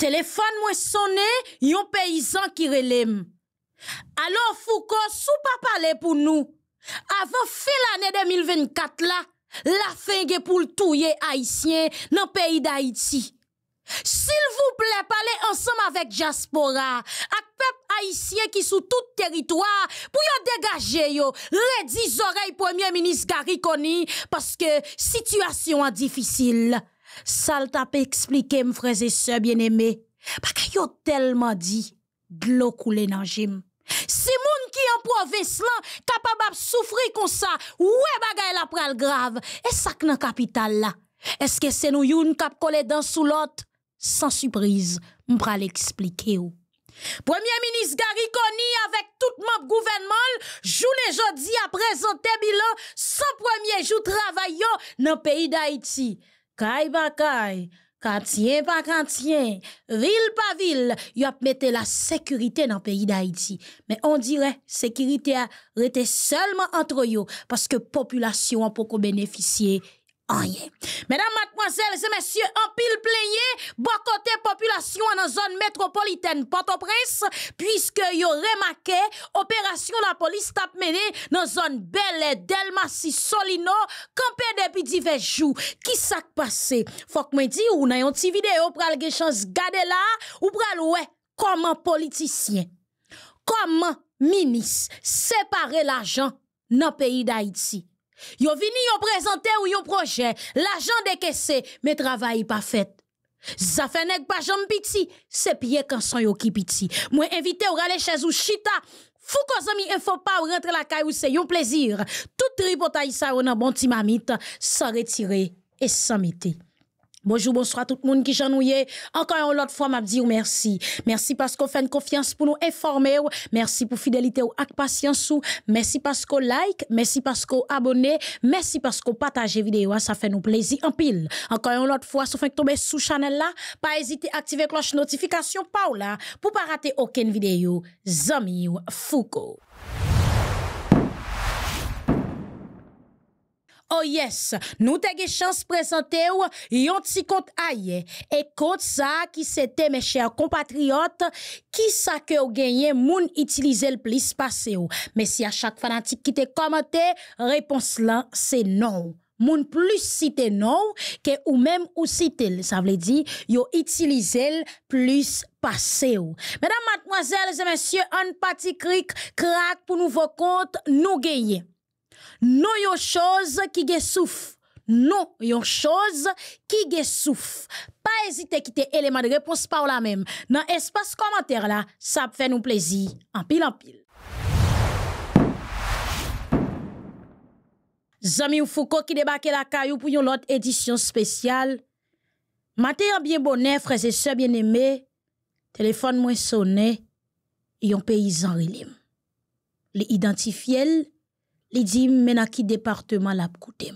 téléphone mwen sonné yon paysan qui Alors Alors Foucault, sou pas pale pou nou. Avant fin l'année 2024 la, la fenge pou touye haïtien nan pays d'Haïti. S'il vous plaît, parlez ensemble avec Jaspora, avec peuple haïtien qui sous tout territoire, pour yon dégager yo, redis oreilles Premier ministre Gary parce que situation est difficile ça t'a expliqué mes frères et sœurs bien-aimés parce qu'ils tellement dit de l'eau coulée dans gym si moun ki en province lan capable souffrir comme ça ouais bagay la pral grave et ça dans capitale là est-ce que c'est nous youn cap collé dans sous l'autre sans surprise on pral l'expliquer ou Premier ministre Gary avec tout le gouvernement, le jeudi a présenté bilan sans premier j'ou travail dans le pays d'Haïti. Kay pa kantien pa ville pa ville, y a mette la sécurité dans le pays d'Haïti. Mais on dirait sécurité a été seulement entre eux parce que population a beaucoup bénéficié Mesdames, mademoiselles et messieurs, en pile pléye, bon côté population dans zone métropolitaine Port-au-Prince, puisque yo remarqué, opération la police tap mené dans zone Belle Delmassi Solino, campé depuis divers jours. Qui s'est passé? Faut que me dit, ou nan yon petite vidéo pral aller chance gade là, ou pral voir comment politicien, comment ministre séparer l'argent dans le pays d'Haïti. Ils vini yo présenter ou yo projet, l'argent décaissé, mais travail pas fait. Ça fait nèg pas un piti, c'est pied quand son yo petit. piti. Moi invité à aller chez ou chita, fou peu de temps pas rentrer dans la caille ou c'est un plaisir. Tout tripotay ça ou nan bon timamite sans retirer et sans mettre. Bonjour, bonsoir tout le monde qui j'ennuie. Encore une fois, m'a dit merci. Merci parce que vous une confiance pour nous informer. Merci pour fidélité ou patience Merci parce qu'on like. Merci parce vous abonnez, Merci parce qu'on partage vidéo. Ça fait nous plaisir en pile. Encore une autre fois, sauf que tomber sous channel là, pas hésiter à activer cloche notification Paula pour pas rater aucune vidéo. Zami Foucault. Oh yes, nous t'ai chance présenter yon petit compte ailleurs. Et compte ça qui c'était mes chers compatriotes qui ça que ou gagné moun le plus passé ou. Mais si à chaque fanatique qui te commenté, réponse là c'est non. Moun plus cité non que ou même ou cité, ça veut dire yo utilisé le plus passé ou. Mesdames, mademoiselles et messieurs, un petit cric crack pour nouveau compte nous gagnons. Non yon chose qui ge souffle. Non yon chose qui ge souffle. Pas hésiter à quitter l'élément de réponse par la même. Dans l'espace commentaire là, ça fait nous plaisir. En pile en pile. Zami ou Foucault qui débarque la caillou pour une autre édition spéciale. Maté bien bonnet, frères et sœurs bien-aimés. Téléphone moins sonné. Yon paysan rilim. Li identifiel, li di mena ki département la koutem.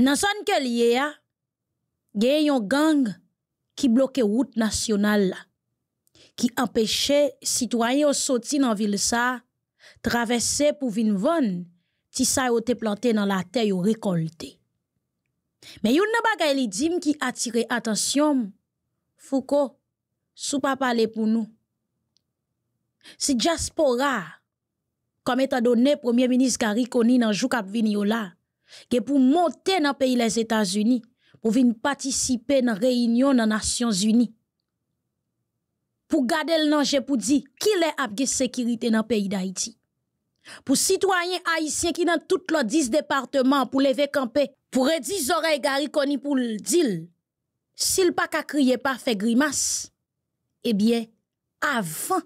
Nan son ke liye gen yon gang ki bloke route nationale, la, ki citoyens citoyen yo soti nan vil sa, traverse pou vin von, ti sa yo te plante nan la te yo rekolte. me yon nan bagay li dim ki attire attention. fouko, sou pa pale pou nou. Si diaspora comme étant donné Premier ministre Koni dans jour cap là, que pour monter dans le pays les États-Unis, pour venir participer dans réunion des Nations Unies. Pour garder le danger pour dire qui est la sécurité dans le pays d'Haïti. Pour citoyens haïtiens qui dans tout leurs 10 départements pour lever camper, pour redis oreilles Gariconi pour le dire, s'il pas qu'à crier pas fait grimace, eh bien, avant,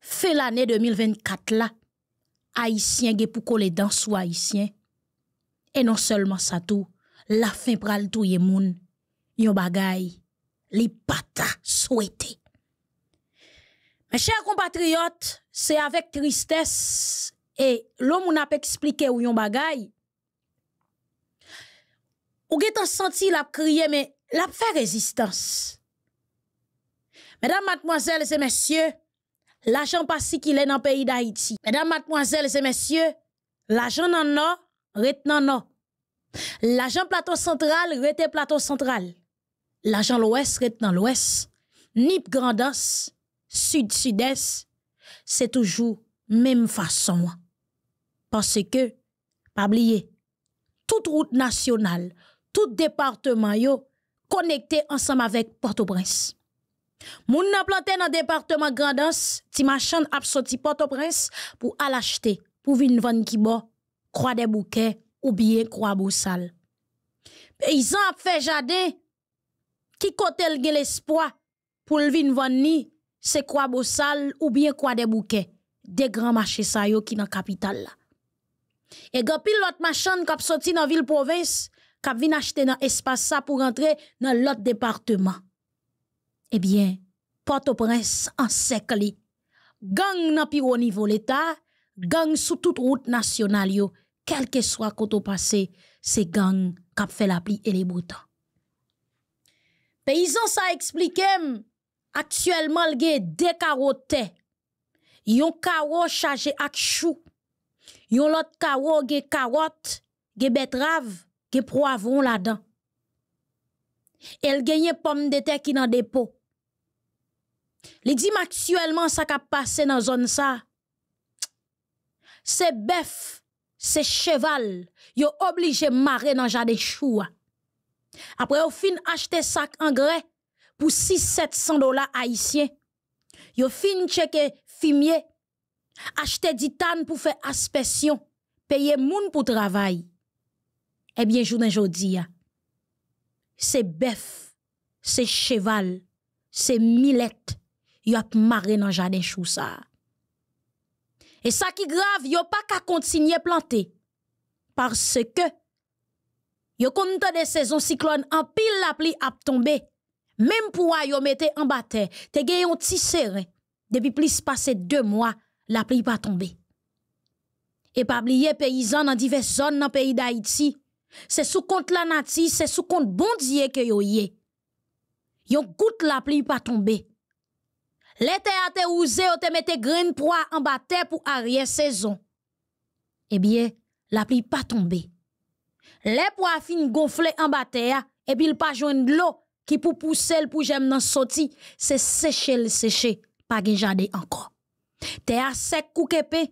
fait l'année 2024 là, Haïtien ge pou kole dans sou Haïtien. Et non seulement ça tout, la fin pral tout les moun, yon bagay, li pata souhaité. Mes chers compatriotes, c'est avec tristesse et l'homme n'a a expliqué ou yon bagay, ou getan senti la crier mais la fait résistance. Mesdames, mademoiselles et messieurs, L'agent pas si qu'il est dans le pays d'Haïti. Mesdames, mademoiselles et messieurs, l'agent dans nord retenant non. L'argent plateau central, rete plateau central. L'agent l'ouest, retenant l'ouest. Nip grandos sud-sud-est, c'est toujours même façon. Parce que, pas oublier, toute route nationale, tout département yo, connecté ensemble avec Port-au-Prince. Moun nan planté dans département Grandance, ti machan ap sorti Port-au-Prince pour aller acheter, pour vin vendre qui bo, croix des bouquets ou bien croix boussal. Paysan ap fait jardin qui l gen l'espoir pour le vin vendre ni c'est croix boussal ou bien croix des bouquets, des grands marchés sa yo qui dans capitale Et gen pile l'autre machan k'ap sorti dans ville province, k'ap vin acheter dans espace pour entrer dans l'autre département. Eh bien, Port-au-Prince en li. Gang nan pi niveau niveau l'État, gang sou toute route nationale. yo, soit soit koto passé, c'est gang kap fait la pli et Les boutons paysans sa des carottes. lge de karote, yon karo chargé ak chou, yon lot karo ge karot, ge betrav, ge la dan. El genye pommes de terre qui nan dépôt Li ça actuellement, ça qu'a passé dans zone ça, c'est bef, c'est cheval, yo obligé marrer nan jade chou. Après au fin achete sac angre pour 6-700 dollars haïtiens, Yo fin cheke fumier, achete faire pou fe aspersion, payer moun pou travail. Eh bien jour aujourd'hui, C'est bef, c'est cheval, c'est millettes, yon maré dans nan jardin chou Et ça qui grave, a pas qu'à continuer planter. Parce que, des compte saison cyclone, en pile la pluie a tombé. Même pour yon mette en batte, te gen yon serré. Depuis plus passé deux mois, la pluie pas tombe. Et pas oublier paysans dans diverses zones dans le pays d'Haïti. C'est sous compte la nati, c'est sous compte bon Dieu que yon yé. Yon la pluie pas tomber. L'été a te ouzé, ou te mette grain proie en bataille pour arrière saison. Eh bien, la pluie pas tombée. Les pois fin gonflés en bataille, et puis il pas de l'eau qui pour pousser pour j'aime dans sorti, c'est séché le séché, pas gen encore. encore. Terre sec koukepe,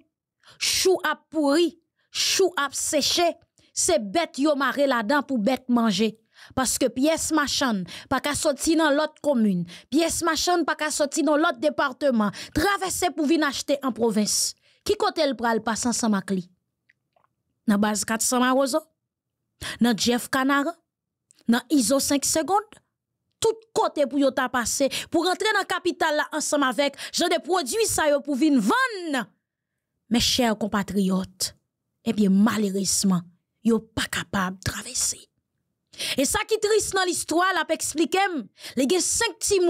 chou a pourri, chou a séché, c'est bête yo maré là-dedans pour bête manger. Parce que pièce machan pas qu'à sortir dans l'autre commune, pièce machan pas qu'à sortir dans l'autre département, traverser pour venir acheter en province, qui côté le pral passe ensemble mak Dans Dans base 400 marozo? Dans Jeff Canara? Dans Iso 5 Secondes Tout côté pour pour ta pour pour rentrer dans la la ensemble avec j'en de produits ça pour venir vendre Mes chers compatriotes, eh bien n'êtes pas pas de traverser. Et ça qui triste dans l'histoire, là, expliquer, les gars, cinq petits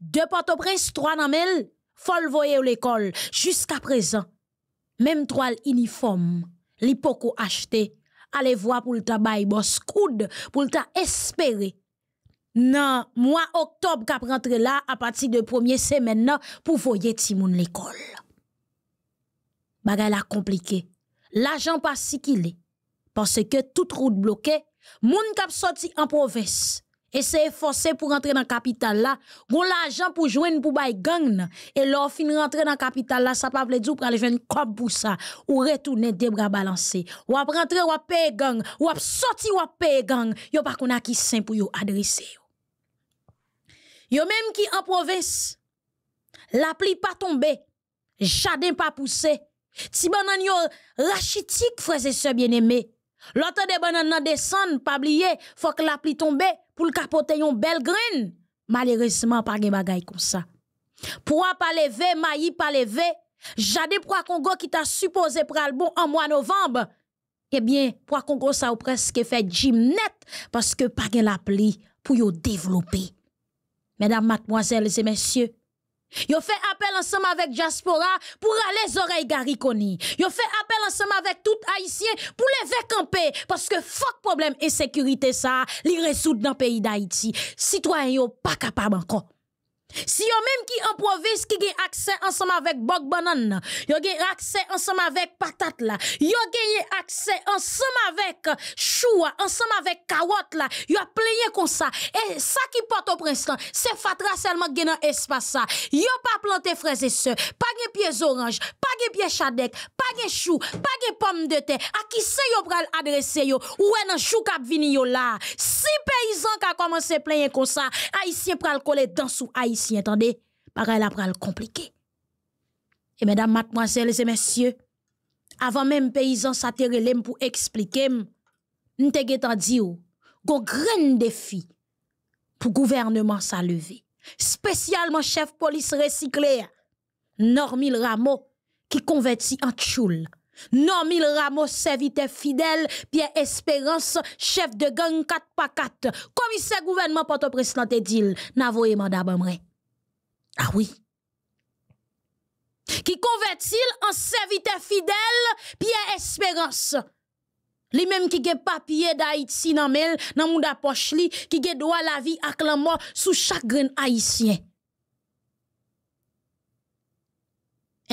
deux port prince trois dans folle faut voyer l'école. Jusqu'à présent, même trois uniformes, l'hypoco acheté, allez voir pour le travail, boss, coude, pour le espérer. Non, mois octobre qu'a rentré là, à partir de première semaine, pour voyer Timoun l'école. Bagay la compliqué. L'argent pas si qu'il est. Parce que toute route bloquée, Moun kap sorti en province et c'est pour rentrer dans capitale là, gon l'argent pour joindre pour bay gang et leur fin rentrer dans capitale là, ça pas veut dire pour aller joindre comme pour ça ou retourner des bras balancés. Ou ap rentrer ou ap payer gang, ou ap sorti ou ap payer gang, yo pas qu'on a qui sain pour yo adresser yo. Yo même qui en province, la pluie pas tombée, jardin pas poussé. Si banan yo rachitique frères et sœurs bien-aimés, L'autre des bananes descend, pas oublier, faut que la tombe pour le capoter yon belle graine. Malheureusement, pas de bagay comme ça. Pourquoi pas lever, maï pas lever, jade pourquoi Congo qui t'a supposé le bon en mois novembre. Eh bien, pour Congo ça ou presque fait gym parce que pas de la pluie pour yon développer. Mesdames, mademoiselles et messieurs, Yo fait appel ensemble avec Diaspora pour aller aux oreilles Gariconi. Yo fait appel ensemble avec tout Haïtien pour lever camper parce que fuck problème insécurité ça, li resout dans le pays d'Haïti. Citoyen, yo pas capable encore. Si yon même qui en province qui gen accès ensemble avec bok banane, yon gen accès ensemble avec patate là, yon gen accès ensemble avec chou, ensemble avec carotte là, yon a comme ça. Et ça qui porte au prince, c'est fatra seulement gen espace ça. Yon pas planté frères et sœurs, pas gen pieds orange, pas gen pieds chadek, pas gen chou, pas gen pomme de terre. À qui se yon pral adresse yo ou en an chou kap vini yo là. Si paysan ka commencé plein comme ça, haïtiens pral kole dans sou haïtiens si attendez, pareil, après, le compliqué. Et mesdames, mademoiselles et messieurs, avant même paysan s'atterrelem pour expliquer, nous getan di ou, un de défi pour gouvernement sa Spécialement chef police recyclé, Normil Rameau, qui convertit en tchoul. Normil Rameau, serviteur fidèle, Pierre Espérance, chef de gang 4 x 4, commissaire gouvernement porte au prince dit, ah oui. qui convertit en serviteur fidèle, fidèle espérance, espérance. mêmes qui qui papier da dans le mel nan moun da qui li qui vie droit la vie à la sous sous Eh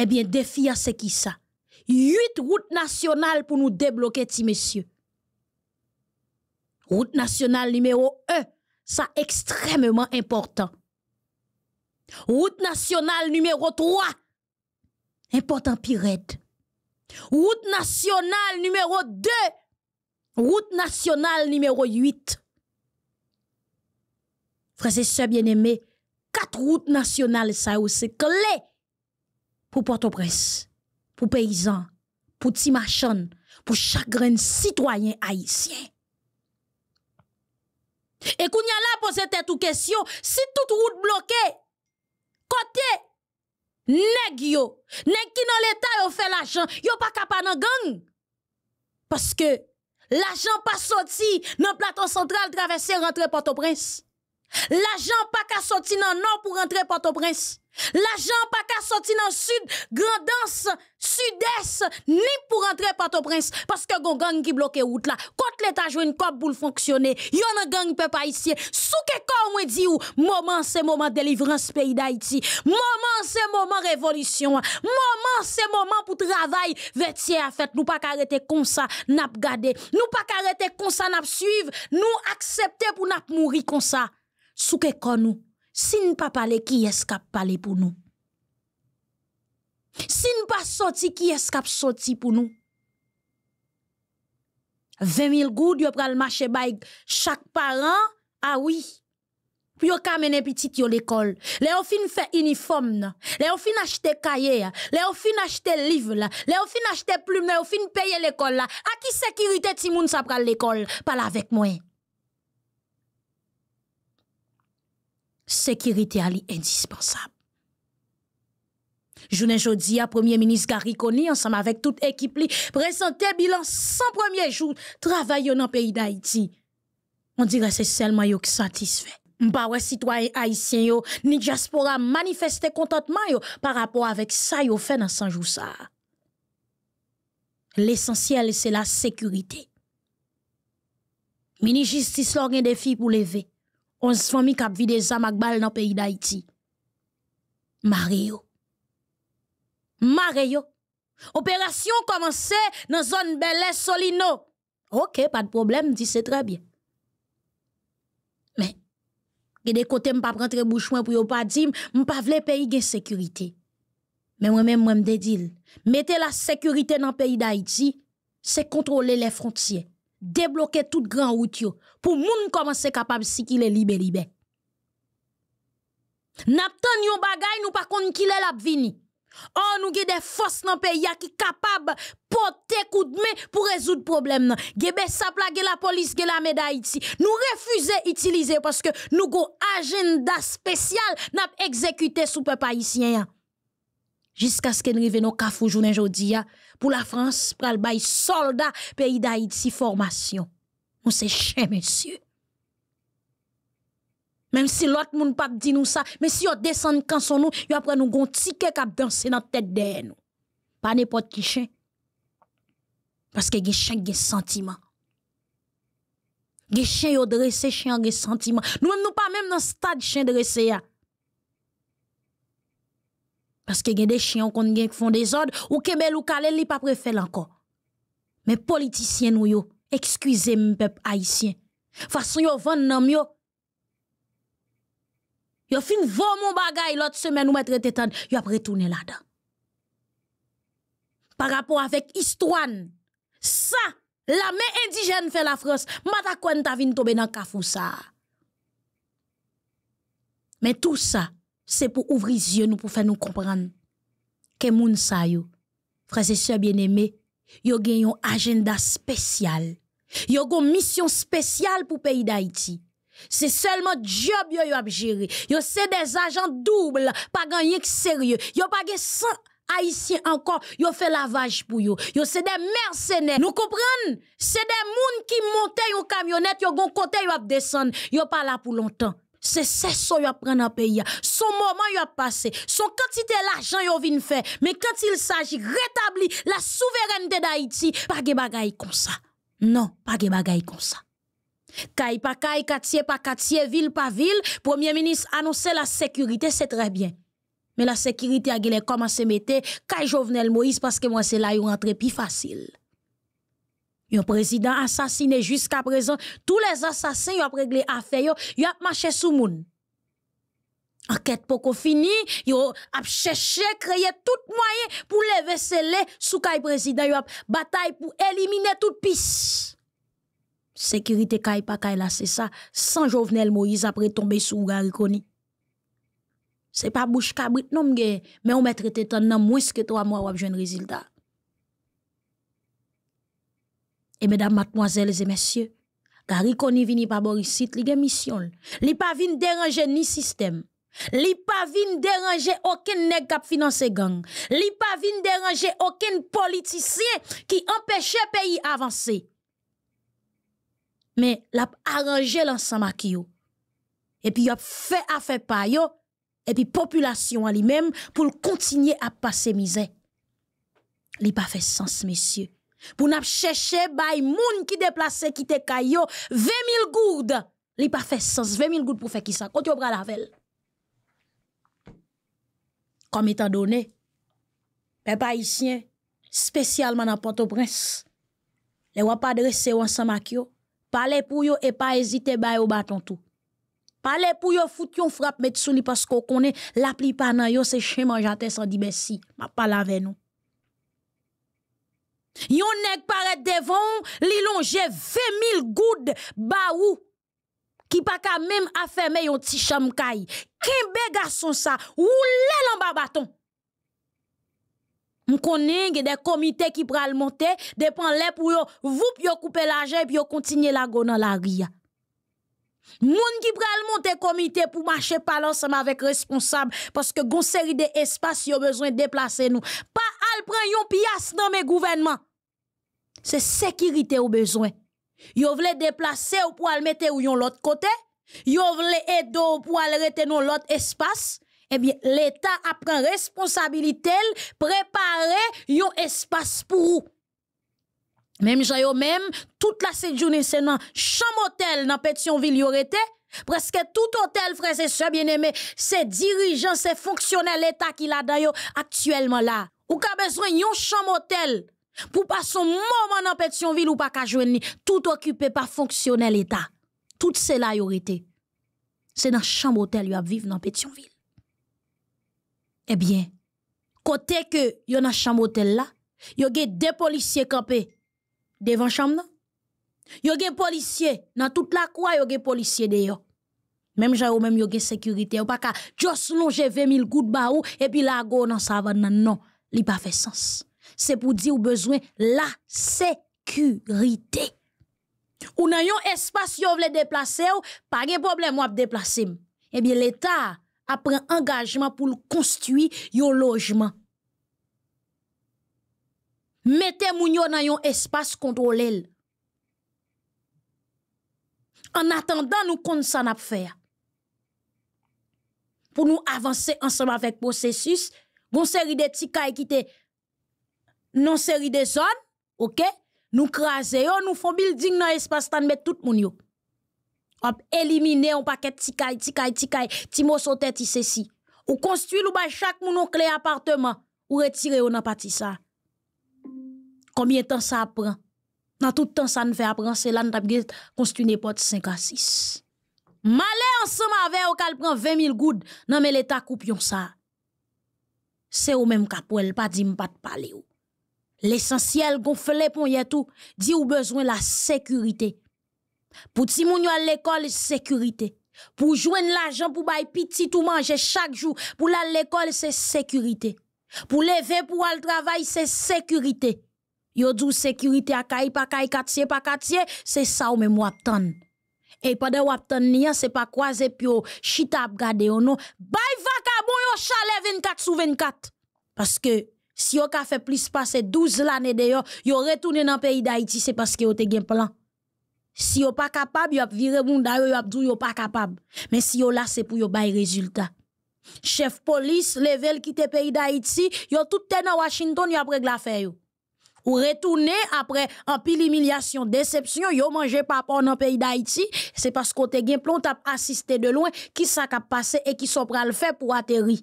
bien, haïtien. à ce qui ça. qui ça. routes route pour pour nous messieurs. ti Route Route nationale numéro 1 ça extrêmement important. Route nationale numéro 3. Important pirate. Route nationale numéro 2. Route nationale numéro 8. Frères et sœurs bien-aimés, quatre routes nationales, ça aussi clé pour Port-au-Prince, pour paysans, pour petits pour chaque grain citoyen haïtien. Et qu'on y a là pour cette question, si toute route bloquée, kote, neg yo, nèg ki nan l'état yo fe l'achan, yo pa kapa nan gang. que l'achan pas sorti nan plateau central traverser, rentrer, Port-au-Prince. L'argent pas qu'à sortir dans nord pour rentrer Port-au-Prince. L'argent pas qu'à sortir dans sud, grandance, sud-est, ni pour rentrer Port-au-Prince. Parce que gon gang qui bloque route là. Quand l'État joue une cop pour fonctionner, yon un gang peut pas ici. Sous que corps dit ou, moment c'est moment délivrance pays d'Haïti. Moment c'est moment révolution. Moment c'est moment pour travail. Vêtier à fait, nous pas arrêter comme ça, n'a pas Nous pas arrêter comme ça, n'a pas suivre. Nous accepter pour n'a mourir comme ça. Souke kon nou, sin pa pale ki eskap pale pou nou. Sin pa soti ki eskap soti pou nou. Vemil goud yo pral mache bayg, chak paran, awi. Ah Pyo kamene pitit yo l'ekol. Le yo fin fe uniform nou. Le yo fin achte kaye nou. Le yo fin achte liv nou. Le yo fin achte plume nou. Le yo fin peye l'ekol nou. Aki sekirite ti moun sa pral l'ekol, pala vek mwen. Sekyritè a li endispensab. Jounen jodi a premier minis Garikoni ansam avèk tout ekip li prezante bilan san premier jout travay yo nan peyi d'Haïti. On dire se selman yo ki satisfe. Mpawè sitwaye Haitien yo ni jaspoura manifestè kontantman yo par apò avèk sa yo fè nan sanjousa. L'esansyèl se la sekyritè. Mini jistis lor gen defi pou leve 11 familles qui vide des armes dans le pays d'Haïti. Mario. Mario. Opération commence dans la zone et Solino. Ok, pas de problème, dit c'est très bien. Mais, il ne a pas prendre qui ne de bouche pour ne pas dire que le pays la sécurité. Mais moi-même, moi me je dis, mettez la sécurité dans le pays d'Haïti, c'est contrôler les frontières débloquer toute grande route pour pour moun commencer capable si sikile libe libe. Naptan yon bagay nous pas kon ki l'a vini. On oh, nous avons des forces dans le pays qui capable porter coup de main pour résoudre problème Gebe sapla la police ge la médaille Nous refusons d'utiliser parce que nous go agenda spécial n'a exécuté sous peuple haïtien. Hein. Jusqu'à ce que nous nos au cafou journée aujourd'hui hein pour la France, pour le soldats pays d'Haïti formation. Nous c'est chien, monsieur. Même si l'autre monde pas dit nous ça, mais si on descend quand son nous, yo après nous gon ticket cap danser dans tête de nous. Pas n'importe qui chien. Parce que les chiens ont des sentiments. Les chiens ont dressé, chiens ont des sentiments. Nous-mêmes, nous pas même dans le stade chien dressés. Hein. Parce qu'il y a des chiens qui font des ordres, ou qui ou calé, li pas préfèl encore. Mais politiciens, yo, excusez-moi, peuple haïtien. Façon, yo vann nan yo. Yo fin vaut mon bagay l'autre semaine ou mettre tétan, yo a retourné là-dedans. Par rapport avec histoire, ça, la main indigène fait la France, mata kon ta vin tombe nan kafou ça. Mais tout ça, c'est pour ouvrir les yeux nous pour faire nous comprendre que les gens frères et sœurs bien-aimés yo un agenda spécial yo une mission spéciale pour le pays d'Haïti c'est seulement job yo yo a gérer yo c'est des agents doubles pas que sérieux yo pas 100 Haïtiens encore, yo fait lavage pour yo. Yo c'est des mercenaires. Nous comprenons? C'est des moun qui montent yon camionnette, yo gon côté yo Ils descendre. Yo pas là pour longtemps c'est ce qu'il a pris dans le pays. Son moment il a passé, son quantité d'argent il a fait. Mais quand il s'agit de rétablir la souveraineté d'Haïti, pas de bagaille comme ça. Non, pas de bagaille comme ça. Kay pa kay, quartier pa quartier, ville pa ville, premier ministre annonçait la sécurité, c'est très bien. Mais la sécurité a commencé à mettre, kay Jovenel Moïse, parce que moi c'est là où rentre plus facile. Un président assassiné jusqu'à présent. Tous les assassins ont réglé affaire Ils ont marché sous monde. Enquête qu'on fini, Ils ont cherché, créé tout moyen pour lever scellé sous kay président ont bataille pour éliminer toute piste. Sécurité pa là, c'est ça. Sans Jovenel Moïse après tomber sous Gariconi. C'est pas bouche cabrit non mais on met traité tant que trois mois ou résultat. Et mesdames, mademoiselles et messieurs, ils ne vini pas li mission. Li pa déranger ni système. Li pa déranger aucun nèg kap finance gang. Li pa pas déranger aucun politicien qui le pays avancer. Mais la arrangé l'ensemble Et puis ils a fait affaire pa et puis population elle même pour continuer à passer misère. Li pa fait sens messieurs. Pour n'a chercher bay moun qui déplacent qui te kayo 20 000 gourdes. Li pas fait sens 20 000 gourdes pour faire qui ça Quand tu la lavel. Comme étant donné peuple haïtien spécialement dans Port-au-Prince. Les pas adresser ensemble ak yo, parlez pour yo et pas hésiter bay au bâton tout. Parlez pour yo fout yon frappe met sou li parce qu'on connaît la pli pa nan yo c'est chemin jante sans dit merci. M'a pas avec nous. Yon ek paret devran li lonje 20.000 goud ba ou ki pa ka mem afeme yon ti chanm kaj. Ken be gason sa? Ou le lan ba baton? M konen gen de komite ki pral monte de pan le pou yo vup yo koupe la jen pi yo kontinye la go nan la ria. Moun ki pral monte komite pou mache palan seman vek responsab paske gon seri de espasy yo bezwen deplase nou. Pa al pran yon piyas nan me gouvenman. c'est sécurité au besoin Yo voulez déplacer ou pou mettre mettre ou yon l'autre côté Yo vle aider pour pou al l'autre espace eh bien l'État a pris responsabilité préparé yon espace pou ou. Même, j'ai eu même toute la dans c'est nan chambre Pétionville, nan y aurait rete. presque tout hôtel, frères et sœurs bien aimé, c'est dirigeant, c'est fonctionnaire l'État qui l'a d'ailleurs actuellement là. Ou ka besoin yon chambre hôtel pour pas un moment dans Pétionville ou pas qu'à joindre tout occupé par fonctionnel l'État. Tout cela y été. C'est dans chambre hôtel y vivre dans Pétionville. Eh bien, côté que y a chambre hôtel là, y a deux policiers campés devant chambre. Y a des policiers dans toute la cour, y a des policiers Même j'ai ou même y a sécurité, ou pas qu'à juste longe 20 000 gouttes baou et puis la go dans savane non, li pas fait sens. Se pou di ou bezwen la se-cu-ri-te. Ou nan yon espas yo vle deplase ou, pa gen problem wap deplase m. Ebyen l'Etat apren angajman pou l'konstuit yo lojman. Mete moun yo nan yon espas kontrol el. An atendan nou kont sa nap fè. Pou nou avanse ansama vek posesus, gonseri de ti ka ekite moun. non série de zones, OK? Nous craser nous font building dans l'espace Nous met tout moun yo. Hop éliminer un paquet tikay tikay tikay, ti mo sauter ti Ou construit ou chaque moun clé appartement ou retire, ou nan parti ça. Combien de temps ça prend? Dans tout temps ça ne fait apprendre c'est là nous construit une porte 5 à 6. Malè ensemble avec ou kal 20 000 goud nan mais l'État coupe yon sa. Se ou kapouel, pas pas pas. pas parler, ou l'essentiel gonfle pon yetou, di ou besoin la sécurité. Pou ti moun yo l'école, sécurité. sécurité. Pou jouen l'argent pou bay piti tou manje chaque jour. pou la l'école, sécurité. sécurité Pou leve pou al travail, c'est sécurité. Yo sécurité à akay pa kay katye pa katye, c'est sa ou même wapton et E pade wapton tan niyan, se pa kwaze pio chita abgade gade ou non. bay vaka bon yo chale 24 sous 24. Parce que si yo ka fait plus passer 12 l'année d'ailleurs, yo retourné dans le pays d'Haïti, c'est parce que yo te gen plan. Si yo pas capable, yo a viré moun yo, yon pas capable. Mais si yo là, c'est pour yo bay résultat. Chef police, level qui te pays d'Haïti, yo tout te dans Washington, yo après l'affaire yo. Ou retourner après en pile humiliation, déception, yo mangé papa dans pays d'Haïti, c'est parce yon te gen plan, t'as assisté de loin, qui ça passé et qui sont pral faire pour atterrir.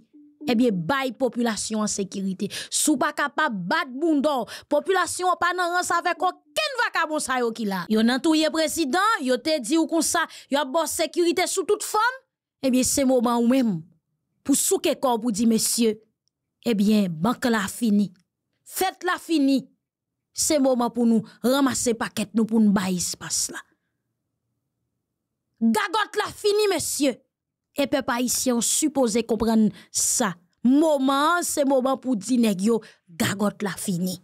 Eh bien, pas population en sécurité. Sou pa capable bat bundon population pas nan avec o Qui vacabon sa yo ki la Yo nan président, président, Yo te di ou kon sa sécurité sous toute sous toute eh bien, Eh le moment où ou pour souquer souke pour dire monsieur, eh bien, banque la fini faites la fini Se moment pour nous ramasser paket nou pour nous ce passe-là. Gagot la fini monsieur et eh, ici haïtien supposé comprendre ça. Moment, c'est moment pour dire nèg yo gagote la fini.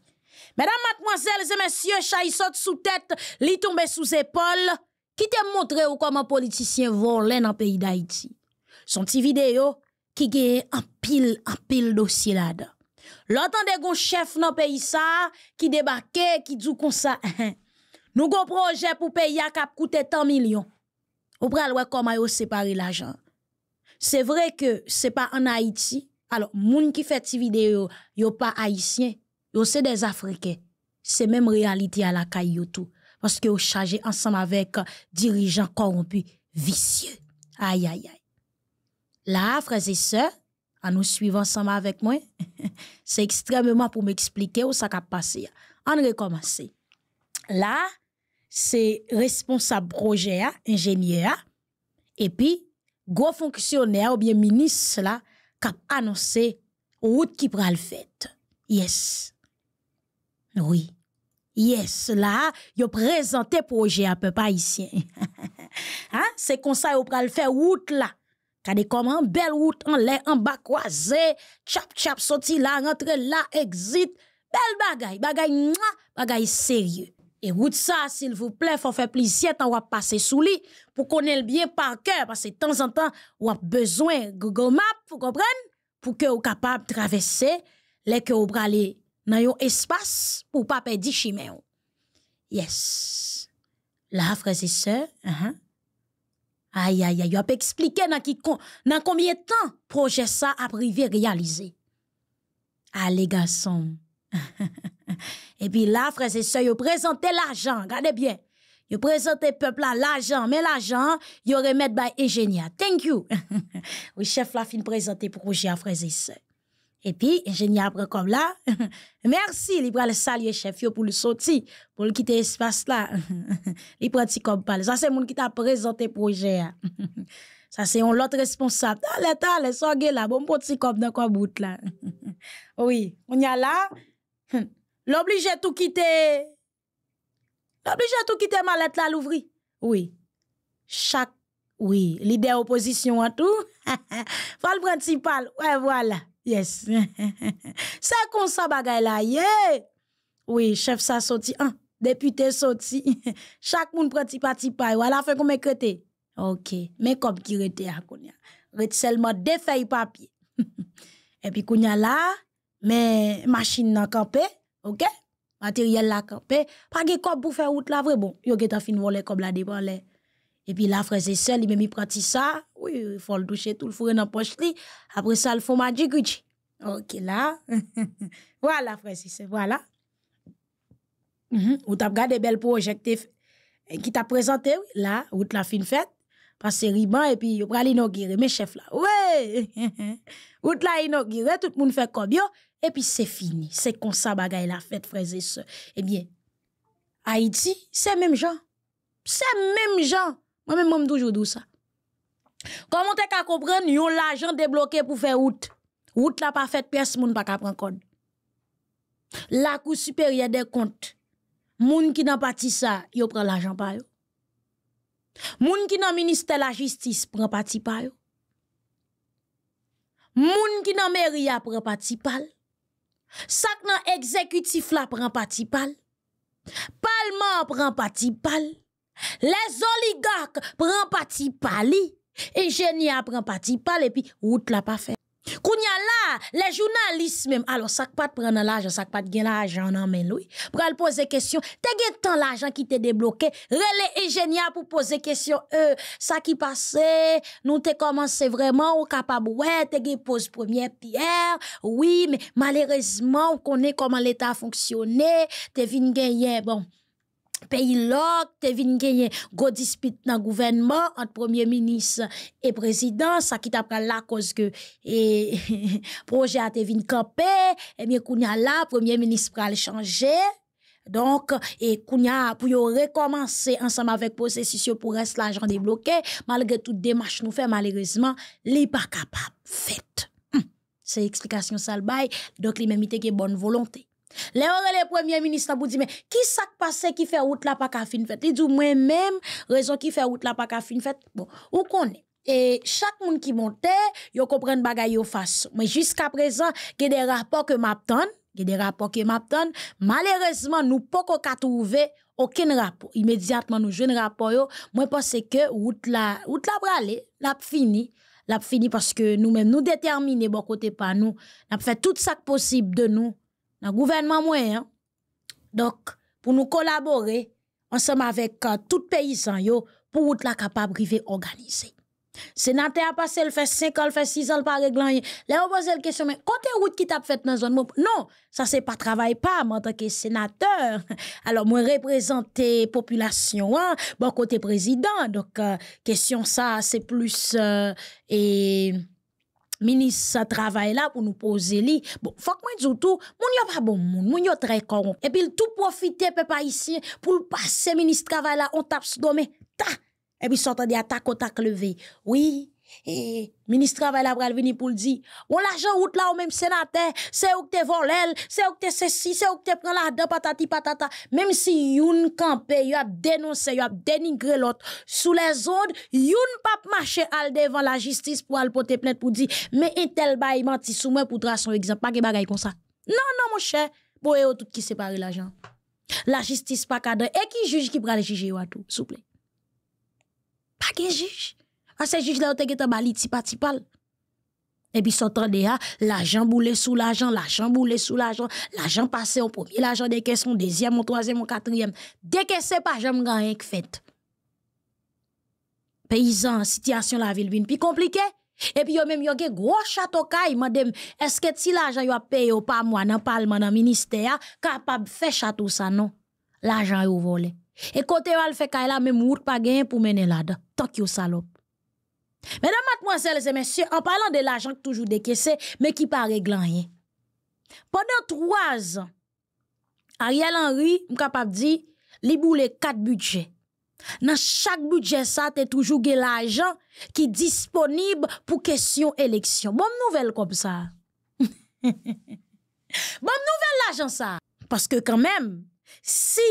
Mesdames, mademoiselles et messieurs, chay sous tête, li tombe sous épaule. Qui te montre ou comment politicien volent dans le pays d'Haïti. Son petit vidéo qui gagne en pile, en pile dossier là-dedans. L'entendez gon chef dans pays ça qui débarque, qui dit comme ça. Hein, nous gon projet pour payer à cap coûter tant millions. Ou pral voit comment yo séparer l'argent. C'est vrai que c'est pas en Haïti. Alors, gens qui fait ces vidéos, sont pas haïtien, yo c'est des Africains. C'est même réalité à la caille tout. Parce que vous chargé ensemble avec euh, dirigeants corrompus, vicieux. Aïe, aïe, aïe. Là, frères et sœurs, en nous suivant ensemble avec moi, c'est extrêmement pour m'expliquer où ça a passé. On recommence. Là, c'est responsable projet, hein, ingénieur, hein. et puis gros fonctionnaire ou bien ministre là, qui a annoncé route qui pral fait. Yes. Oui. Yes, là, a présenté projet à peu pas ici. hein? C'est comme ça yo pral faire route là. Kade comment belle route en l'air en bas croisé, chap chap sorti là, rentre là, exit, belle bagaille, bagaille, bagay sérieux. Et route ça, s'il vous plaît, faut faire plaisir on va passer sous lui pour connaître bien par cœur parce que de temps en temps on a besoin Google Maps pour comprendre pour que vous capable de traverser les que vous dans un espace pour pas perdre chemin. Yes. Là frères et sœurs, uh Aïe aïe aïe, avez expliqué dans dans combien de temps projet ça a privé réalisé. Allez garçon, et puis là, frère, et sœurs, ils présenté l'argent. Regardez bien. Ils présenté peuple l'argent. Mais l'argent, aurait remettent par ingénieur. Thank you. oui, chef la fin présenter projet à frère, et Et puis, ingénieur après comme là, merci, il prend le chef pour le sortir, pour le quitter lespace là. il prend comme Ça, c'est mon qui t'a présenté projet. Hein. Ça, c'est un autre responsable. les là, bon petit comme dans quoi bout là. oui, on y a là. Hum. L'oblige tout quitter. L'oblige tout quitter malette la l'ouvri. Oui. Chaque oui, l'idée opposition en tout. Fal principal. Ouais voilà. Yes. C'est comme ça bagaille là. Yeah. Oui, chef ça sorti un, député sorti. Chaque monde prend petit parti à Voilà fait comme crété. OK. Mais comme qui rete à Konya. Ret seulement deux feuilles papier. Et puis Konya là, mais machine nan campé, ok? matériel la campé. pas gè quoi pou faire route la vraie, bon, yo a ta fin volé comme la depan Et puis, la la freze se, li m'a mi prati ça. oui, faut le doucher tout, le fourre dans poche li, Après ça, le faut le Ok là. voilà, la se, Voilà. Mhm. Ou t'as gade bel projet qui ta présenté, oui, la, route la fin faite passer riban et puis yo pral inaugurer mes chefs là. Ouais. Out la inaugurer tout le monde fait comme et puis c'est fini. C'est comme ça bagaille la fête frères et sœurs. Eh bien Haïti, c'est même gens. C'est même gens. Moi même moi toujours dou ça. Comment t'es qu'à comprendre yon l'argent débloqué pour faire route. Route la pas fait pièce moun pas prendre code. La Cour supérieure des comptes. Moun qui n'a pas ça, yo prend l'argent pas yo. Moun ki nan ministère la justice prend parti pa yo. Moun ki nan mairie prend parti pal. Sak nan exécutif la prend parti pal. Parlement prend parti pal. Les oligarques prend parti pali. Ingénieur prend parti pal et puis route la pas fait. Kounya là, les journalistes même, alors ça pas de prendre l'argent, ça pas de gagner l'argent non mais lui. Pour aller poser question, t'as gagné tant l'argent qui t'est débloqué, relais ingénieur pour poser question, euh, ça qui passait, nous t'es commencé vraiment ou capable ouais, t'es gagné pose première pierre. Oui, mais malheureusement, on connaît comment l'état fonctionnait, t'es venu gagner bon pays lock te gagner go dispute dans gouvernement entre premier ministre et président ça qui t'a la cause que et projet a te camper et eh bien là premier ministre pral changer donc, et Kounia, pour recommencer ensemble avec processus pour rester l'argent débloqué, malgré toute démarche nous fait, malheureusement, les pas capable. Fait. faire. Hmm. C'est l'explication sale bail, donc y qui que bonne volonté les ore premier ministre vous dire, mais qui s'est passé qui fait route là pa ka fin fête? Il moi-même, raison qui fait route là pa ka fin fait Bon, ou est Et chaque monde qui monté il comprend bagay yon face. Mais jusqu'à présent, il des rapports que m'apton, des rapports que m'apton. Malheureusement, nous poko ka trouvé aucun rapport. Immédiatement, nous jouons un rapport moi Moi, pense que route la, route la brale, la fini. La fini parce que nous-mêmes, nous déterminer bon côté pas nous. N'a fait tout est possible de nous dans le gouvernement moyen. Hein. Donc, pour nous collaborer ensemble avec euh, tout tout paysan yo pour être capable d'arriver organiser. Sénateur a passé le fait 5 ans, le fait 6 ans, le pas réglé. Là, on pose la question, mais quand est route qui t'a fait dans zone? Non, ça, c'est pas travail, pas, en tant que sénateur. Alors, moi, représenter population, hein. bon, côté président. Donc, la euh, question ça, c'est plus, euh, ministre travail là pour nous poser li. Bon, faut que moi dise tout, moun yo pas bon moun, moun yo très corrompu. Et puis tout profiter peuple ici, pour passer ministre travail là on tape domé. Ta. Et puis sortent des attaques au tac levé. Oui, et ministre travail la pral vini pour le dire. On l'argent route là ou même sénateur, c'est ou que te volé, c'est ou que te ceci, c'est ou que te prend la patati patata. Même si youn campé, yon a dénoncé, yon a dénigré l'autre sous les ondes, youn pas marché al devant la justice pour al porter plainte pour dire mais un tel bail menti sou moi pour tracer son exemple, pas que bagaille comme ça. Non non mon cher, pour eux tout qui sépare l'argent. La justice pas cadre et qui juge qui pral juger ou tout, s'il vous plaît. Pas qu'un juge ça ah, se jij la ou te getan bali tipa Et puis, s'entendait, l'argent bouler sous l'argent, l'argent bouler sous l'argent, l'argent passé au premier, l'argent des caisses, au deuxième, mon troisième, mon quatrième. Dès que c'est pas, j'aime rien que fait. Paysan, situation la ville vient puis compliquée. Et puis, yo même, yo gen gros château kay, madame, est-ce que si l'argent yo a payé ou pas moi, dans parlement, dans le ministère, capable de faire château ça, non? L'argent yo volé. Et côté yo al fait kay la, même route pas gagné pour mener là-dedans. Tant que salope. Mèdam matmwansèl zè mèsyè, an palan de l'ajan k toujou de kese, mè ki pa reglan yè. Ponan troaz an, Ariel Henry m kapap di, li bou le kat budget. Nan chak budget sa, te toujou gen l'ajan ki disponib pou kesyon eleksyon. Bon nouvel kom sa. Bon nouvel l'ajan sa. Paske kanmèm, si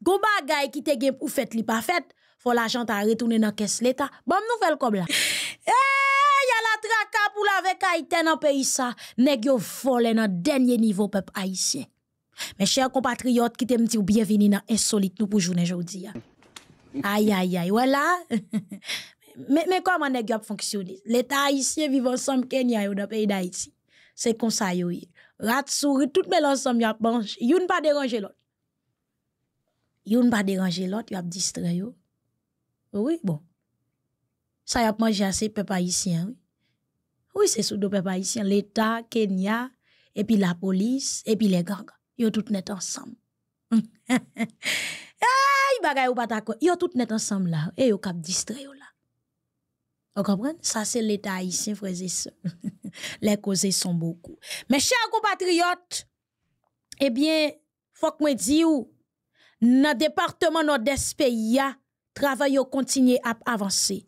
go bagay ki te gen pou fèt li pa fèt, faut l'argent à retourner dans caisse l'État. Bonne nouvelle comme là. Eh, y a la traka pour la avec Haïti dans pays ça. Nèg yo volé dans dernier niveau peuple haïtien. Mes chers compatriotes qui t'aiment bienvenue dans Insolite nous pour journée aujourd'hui. Hein. Aïe aïe aïe, voilà. mais, mais comment nèg yo fonctionner L'État haïtien vit ensemble Kenya dans dans pays d'Haïti. C'est comme ça yo. Rat souris tout mes ensemble y a banche, youn pas déranger l'autre. Youn pas déranger l'autre, y a distrait yo. Oui, bon. Ça y a mangé assez peuple haïtien, oui. Oui, c'est sous le peuple haïtien, l'État, Kenya, et puis la police, et puis les gangs. Ils tout net ensemble. Ay, bagay ou pas d'accord. Ils tout net ensemble là, et ils cap distrait là. Vous comprenez? Ça, c'est l'État haïtien, frères et les causes sont beaucoup. Mes chers compatriotes, eh bien, faut que je dise, dans le département nord-est pays, travail continue à avancer.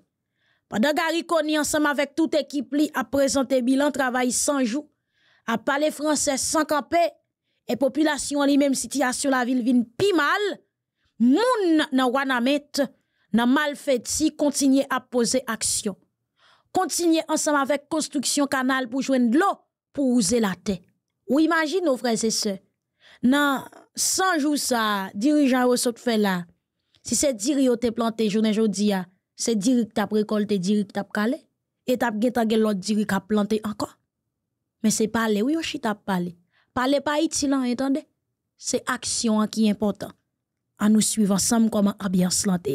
Pendant Gary Koni, ensemble avec toute équipe, li a présenté bilan travail sans jours, a parlé français sans camper, et population li même situation la ville vin pi mal, moun nan Wanamet, nan si continue à poser action. Continue ensemble avec construction canal pour joindre de l'eau pour user la terre. Ou imagine nos frères et sœurs, nan 100 jours ça, dirigeant au fait là, si c'est diri yo te planté, journée jodi ya, ah, c'est diri que tap récolté, diri que tap calé, et tap gen tangen diri ka planté encore. anko. Mais se pale, ou yo chi tap pale. pas pa itilan, entende? C'est action hein, qui est important. En nous suivant, ansam comme ambiance slante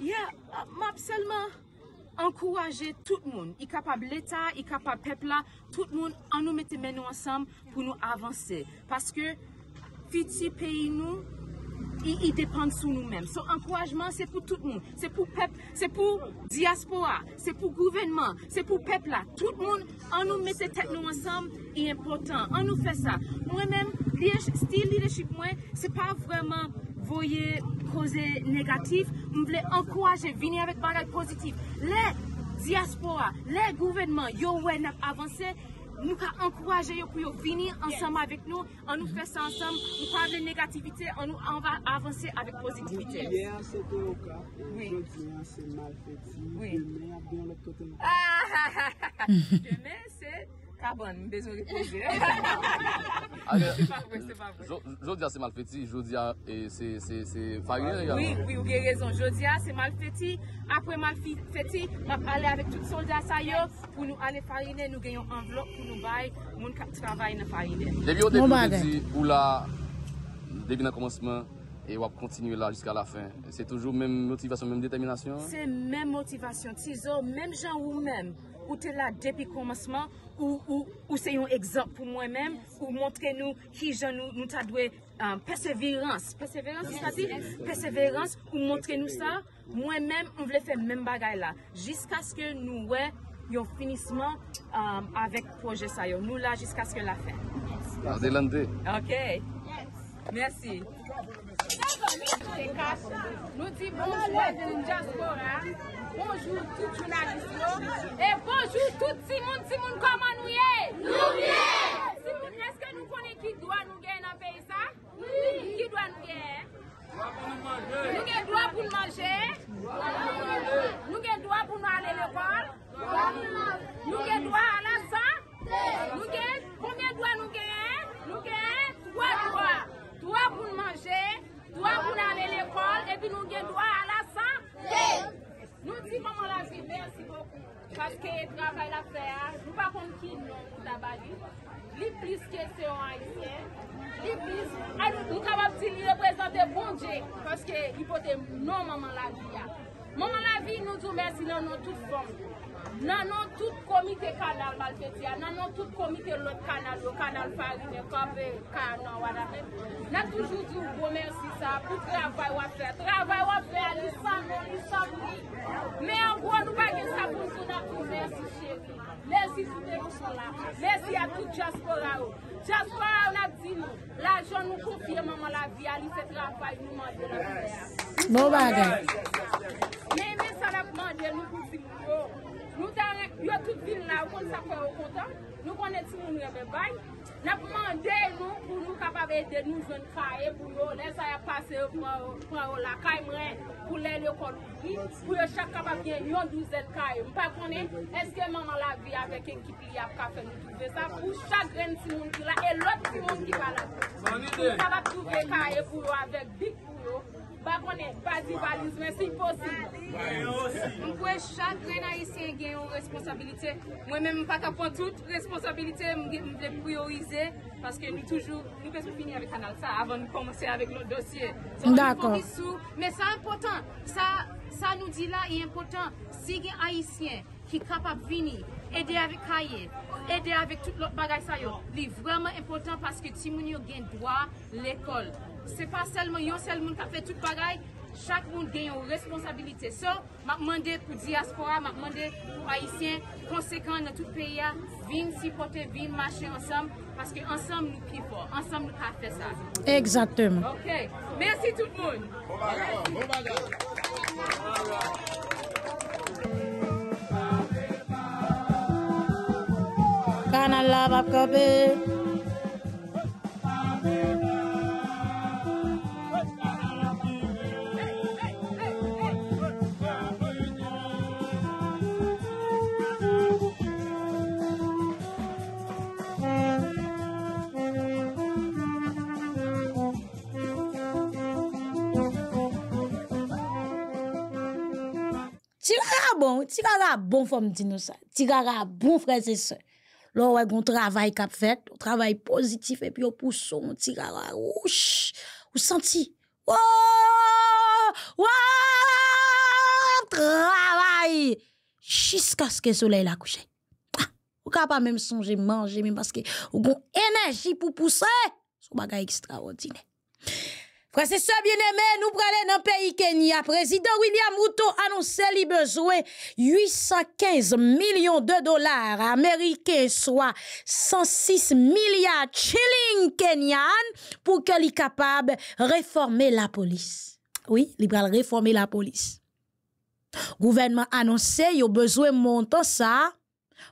Ya, map selman, ankouwaje tout moun, i kapab leta, i kapab pepla, tout moun an nou mette men nou ansam pou nou avanse. Paske, fiti peyi nou, i depan sou nou men. So, ankouwajman, se pou tout moun. Se pou diaspora, se pou gouvenman, se pou pepla. Tout moun an nou mette tek nou ansam e important. An nou fe sa. Mwen men, stil lideship mwen, se pa vreman Voye kouze negatif, mwen vle ankouwaje vini avèk banlèk pozitif. Le diaspora, le gouvenman, yo wè nap avanse, mwen ka ankouwaje yo pou yo vini ansam avèk nou, an nou fè sa ansam, mwen pa vle negativite, an nou an va avanse avèk pozitivite. Taban, m bezon ripoje. A gen, jodia se mal feti, jodia e, se farine. Oui, oui, ou gen rezon. Jodia se mal feti, apre mal feti, ap ale avek tout soldat sa yo pou nou ale farine, nou genyon an vlog pou nou baye, moun kap travay na farine. Debi ou bon depi ou la, debi nan komanseman, e wap kontinue la jiska la fin? Se toujou menm motivasyon, menm determinasyon? Se menm motivasyon, se menm jan ou menm. Ou te la depi komanseman, ou se yon ekzant pou mwen men, ou montre nou ki jan nou nou ta dwe perseverans. Perseverans sa ti? Perseverans, ou montre nou sa, mwen men, mwen vle fe men bagay la. Jiska se ke nou we yon finisman um, avek proje sa yo, nou la jiska se ke la fe. Ok, mersi. Nou di bonjou etou Njaspora Bonjou tout yon adisyon Et bonjou tout si moun, si moun koman nou ye? Nou ye! Si moun, eske nou konen ki dwa nou gey nan fey sa? Ki dwa nou gey? Nou gey dwa pou nou manje? Nou gey dwa pou nou ale le fol? Nou gey dwa ala sa? Nou gey, poumyen dwa nou gey? Nou gey, dwa dwa Dwa pou nou manje? Dwa pou nan ane l'ekol, epi nou gen dwa ala san, fe! Nou di maman la vi, mersi pokou. Faske, prangay la fer, nou pa kon ki nou tabari. Li plis ke sewa ane, li plis. Nou ka wap si li represante bonje, faske, ipote nou maman la vi. Maman la vi, nou tou mersi nan nou tout fon. Nanon tout komite kanal malpetya, nanon tout komite lot kanal, lo kanal farine, kabre kanal wadapen. Nan toujou di ou bo mersi sa, pou travay wapre, travay wapre, alis sa moun, lis sa moun. Men an gwa nou bagen sa poun sou nan konversi chevi. Lensi sou te mouson la, lensi a tout chas kora ou. Chas kora ou la di nou, la joun nou kou fye maman la vi, alise travay moun mande la moun. Bo bagen. Men mwen sa la pwande, nou kou si moun. Nou tan yon tout vil la w kon sa fè w kontan, nou konnen ti moun yon bebay, nan pou mande yon pou nou kapap ede nou joun kaje pou yon lè sa yon pase yon fran w la kaje mwen pou lè yon konpou bi, pou yon chak kapap gen yon dou zè kaje. Mpa konnen, eske man nan la vi avè ken ki pi yav ka fè nou tou zè sa, pou chak ren ti moun ki la, e lot ti moun ki va la pou. Mpa konnen, eske man nan la vi avè ken ki pi yav ka fè nou tou zè sa, Ba konen, basi valizmen, si posi. Mwen pou e chak ren a isyen gen yon responsabilite. Mwen men mwen pa ka pon tout responsabilite mwen vle priorize. Paske nou toujou, nou pes mwen fini avè kanal sa avon nou komanse avè lò dosye. D'akor. Men sa important, sa nou di la, yon e important. Si gen a isyen ki kapap vini, edè avè kaye, edè avè tout lò bagay sa yon. Li vreman important paske ti moun yo gen doa l'ekol. Se pa selman yon selman ka fe tout paray Chak moun genyon responsabilite So, mak mande pou diaspora Mak mande pou Haitien Konsekant nan tout peya Vin sipote, vin mache ansam Paske ansam nou pi for Ansam nou ka fe sa Exactement Ok, mersi tout moun Bon bagan Bon bagan Kanal la vap kabe bon, tigara bon, forme me nous ça. Tigara bon, frère et soeur. Là, on a un travail cap fait, un travail positif, et puis on pousse on tigara rouge. Ou senti. Travail! Jusqu'à ce que le soleil a couché. Ah! On pas même songer, manger, même parce que on a énergie pour pousser. C'est un bagage extraordinaire. Frère bien aimé, nous prenons dans le pays Kenya. Président William Ruto annonçait les besoin 815 millions de dollars américains, soit 106 milliards de shillings kenyan pour qu'elle soit capable de réformer la police. Oui, il va réformer la police. Gouvernement annoncé, il a besoin de montant ça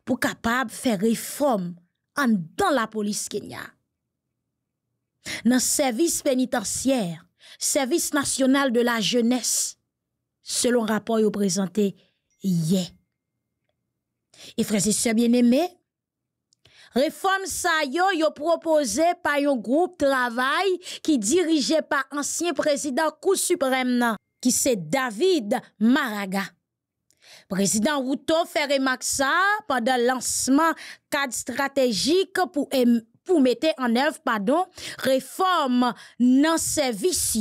pour capable de faire réforme dans la police Kenya le Service pénitentiaire, Service national de la jeunesse, selon rapport présenté hier. Et, frères et sœurs bien aimés Réforme sa yo par proposé un groupe de travail dirigé par par président président suprême, qui qui David Maraga. président Routo remarquer ça pendant le lancement cadre stratégique pour vous mettez en œuvre, pardon, réforme dans service.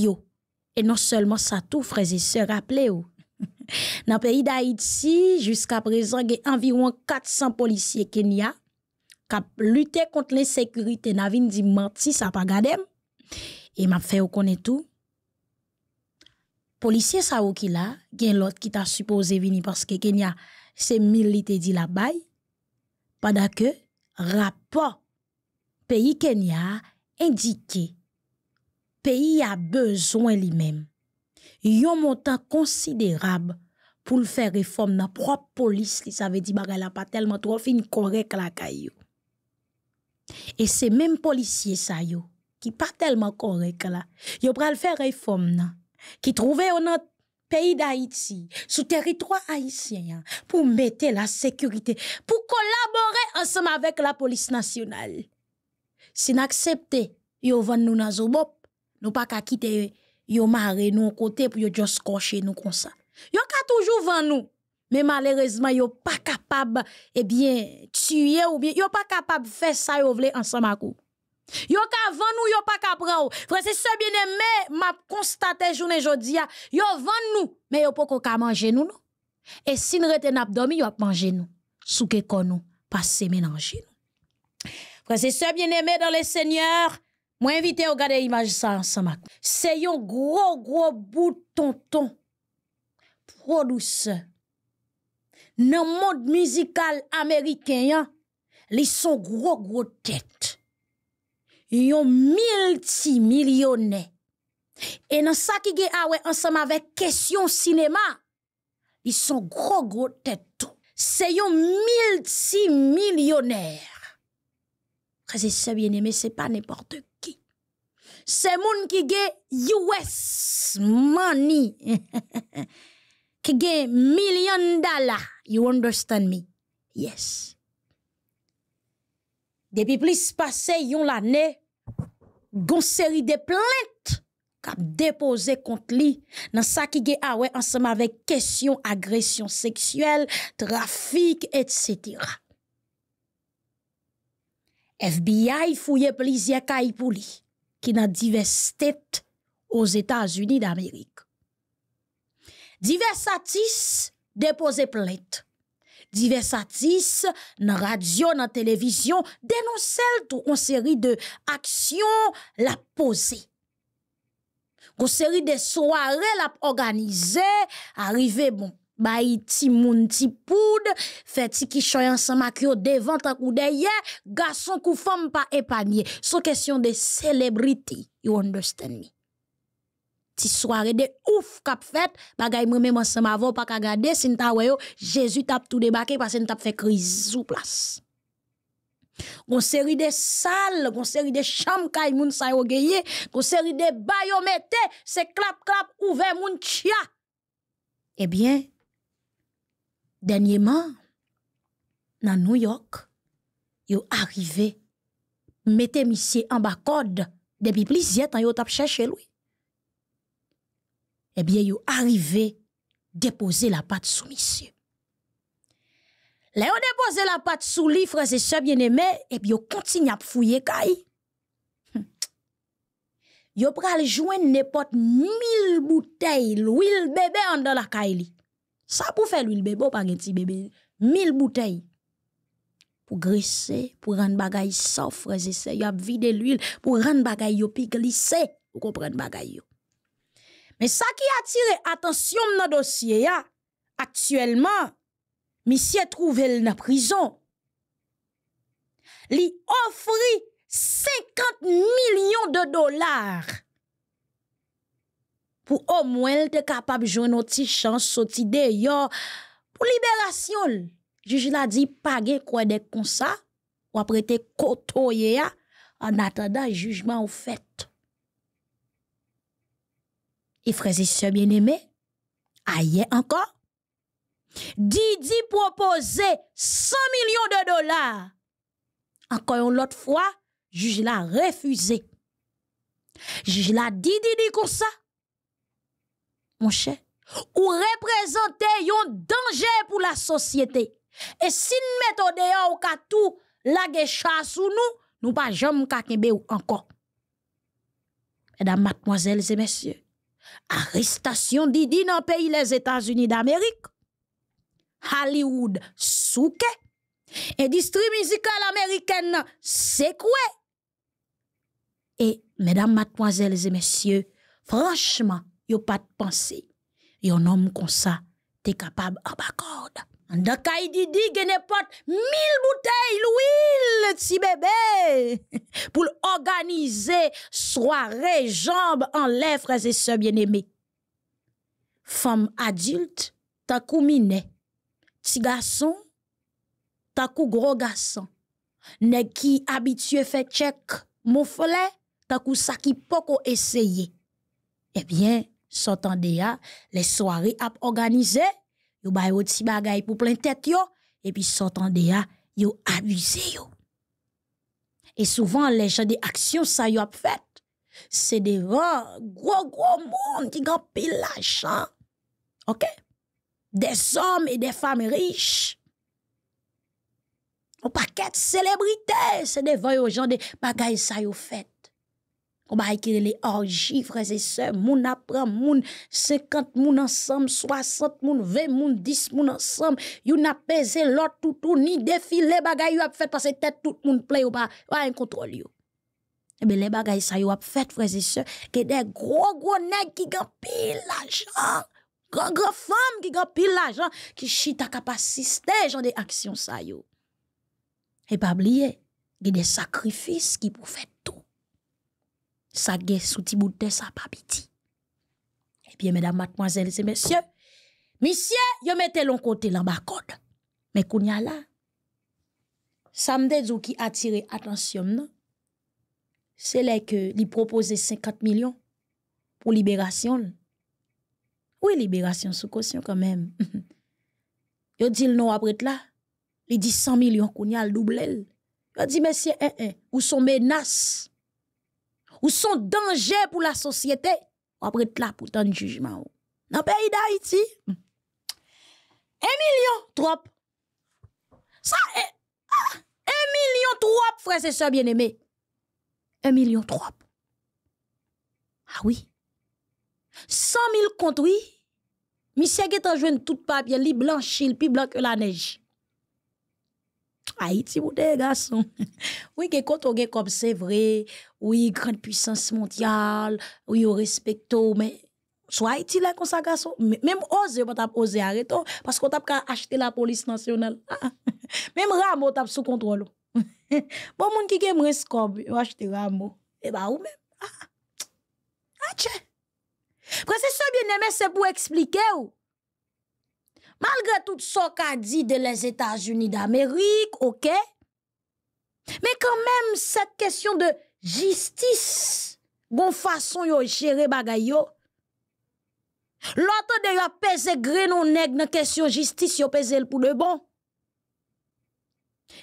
Et non seulement ça, tout, frères et sœurs, rappelez-vous. Dans le pays d'Haïti, jusqu'à présent, il y a environ 400 policiers Kenya qui lutté contre l'insécurité. Navin dit mentir, ça pas Et m'a fait ou connaît tout. Policier ça ou qui là, a l'autre qui t'a supposé venir parce que Kenya c'est militaire dit la bas pendant que rapport pays Kenya indiqué pays a besoin lui-même un montant considérable pour faire réforme dans propre police li savait dit bagala pas tellement trop fin correct et ces mêmes policiers qui yo qui pas tellement correct là yo pral faire réforme qui trouvait au notre pays d'Haïti sous territoire haïtien hein, pour mettre la sécurité pour collaborer ensemble avec la police nationale si nous yo vend nous nan zobop, nous pas ka kite yo maré nous kote pour yo juste cocher nous comme ça. Yo ka toujours vend nou, Mais malheureusement, yo pas capable eh bien tuer ou bien yo pas capable faire ça yo vle ensemble avec vous. Yo ka vend nou, yo pa ka prendre. Frère, c'est ce bien-aimé, m'a constaté journée jodi a, yo vend nous, mais yo pas ka manger nous non. Et si nous rete abdomi dormi, yo a manger nous. Souke kon nous, pas se mélanger c'est et bien-aimés dans le Seigneur, moi invité à regarder l'image ça ensemble. C'est un gros, gros bout tonton. Produce. Dans le monde musical américain, hein, ils sont gros, gros têtes. Ils sont millionnaires. Et dans ça qui est ah ensemble avec question cinéma, ils sont gros, gros têtes. C'est un millionnaires. Frère, c'est bien-aimé, c'est pas n'importe qui. C'est moun qui gagne US money. qui millions million dollars. You understand me? Yes. Depuis plus passé a l'année, gon série de plaintes kap déposé contre lui dans ce qui a ah ouais ensemble avec question agression sexuelle, trafic etc. FBI fouye plizye ka ipouli ki nan divestet os Etats-Unis d'Amerik. Diversatis depoze plet. Diversatis nan radyo, nan televizyon denonsel tou kon seri de aksyon la pose. Kon seri de soare la organize, arive moun. bayi ti moun ti poud, fait ti ki choy ansan mak yo devant tak ou deye, kou femme pa epanye. son question de celebrity, you understand me? Ti soirée de ouf kap fait bagay mwen mè mwen se pa kagade, sin ta yo Jésus tap tout debake, pasen tap fè kriz place plas. Gon seri de sal, gon seri de cham kay moun sa yo geye, on seri de mette, se clap clap ouve moun tchia. Eh bien, Denye man, nan New York, yo arive mette misye an ba kod debi plizye tan yo tap chèche lwi. Ebiye eh yo arive depose la pat sou misye. Le yo depose la pat sou li, frase sebyen eme, ebi yo kontin ap fuyye kai. Yo pral jwen nepot mil butey lwi lbebe an do la kaili. Ça pour faire l'huile bébé, pas un petit bébé. 1000 bouteilles pour graisser, pour rendre bagaille sauf, frères et Il a vidé l'huile pour rendre bagaille plus glisser, Vous comprenez bagaille Mais ça qui attire attention dans dossier, ya, actuellement, monsieur trouvé dans la prison. Li offri 50 millions de dollars pour au moins être capable de jouer notre chance, pour libération. Juge l'a dit, pas quoi de comme ça, ou après te kotoye en attendant jugement au fait. Et frère et sœurs bien aimé ailleurs encore, Didi proposait 100 millions de dollars. Encore une autre fois, juge l'a refusé. Juge l'a dit, Didi comme ça mon cher, ou représenter un danger pour la société. Et si nous mettons dehors ou ka tout la chasse ou nous, nous pas jamais kakembe ou encore. Mesdames, mademoiselles et messieurs, arrestation Didi dans le pays les États-Unis d'Amérique, Hollywood souke, industrie musicale américaine c'est quoi? Et mesdames, mademoiselles et messieurs, franchement, yo pas de pensée. Et un homme comme ça, t'es capable en bacorde. Dans il dit porte mille bouteilles d'huile, petit bébé pour organiser soirée jambes en lèvres frères et sœurs bien-aimés. Femme adulte, ta miné. petit garçon, ta cou gros garçon, ne qui habitué fait check mon ta cou ça qui poko essayer. Eh bien, s'entendez ya, les soirées vous organisées, yo ba yo ti pour plein tête yo, et puis s'entendez ya, yo abusé yo. Et souvent, les gens des actions, ça yo ont fait, c'est des gros, gros, gros monde qui ont pile l'argent. OK? Des hommes et des femmes riches. Un paquet de célébrités, c'est des yo gens des bagailles ça yo fait. Ou ba ekirele orji, freze se, moun aprem, moun sekant moun ansam, swasant moun, ve moun, dis moun ansam. You na peze lor toutou, ni defi, le bagay yo ap fete pan se tet tout moun ple yo ba, ba en kontrol yo. Ebe, eh le bagay sa yo ap fete, freze se, ke de gro gwo neg ki gen pil la jan, gro gwo fam ki gen pil la jan, ki chita kapasiste jan de aksyon sa yo. Ebe, liye, gen de sakrifis ki pou fete. sa guerre sous petit bout de sa papiti. Eh bien, mesdames, mademoiselles et messieurs, monsieur, yo mettez l'on côté là bas code. Mais qu'on y a là, samedi qui attire attention, c'est là que li proposait 50 millions pour libération. Oui, libération sous caution quand même. yo dit non après là, il dit 100 millions qu'on a le double. dit, monsieur, eh, ou son menace ou son danger pour la société, ou après là pour ton jugement. Dans le pays d'Haïti, un million trop. Ça, eh, ah, un million trop, frère et sœurs bien-aimés. Un million trop. Ah oui. 100 000 contre, oui. Monsieur qui en joué tout papier, li blanchi, le plus blanc que la neige. Haïti, vous des garçons. oui, que quand on comme c'est vrai, oui, grande puissance mondiale, oui, on respecte, mais soit Haïti là, comme ça, garçon, même oser, on t'a oser arrêter, parce qu'on t'a pas acheter la police nationale. même Ramo t'a sous contrôle. bon, moun qui aime rescob, on achète Ramo. Eh bah, ou même. Ah, ah, tchè. ça bien aimé, c'est pour expliquer ou. Malgre tout so ka di de les Etats-Unis d'Amerik, ok, me kan menm set kestyon de jistis bon fason yo jere bagay yo, loto de yo peze greno neg nan kestyon jistis yo peze l pou de bon.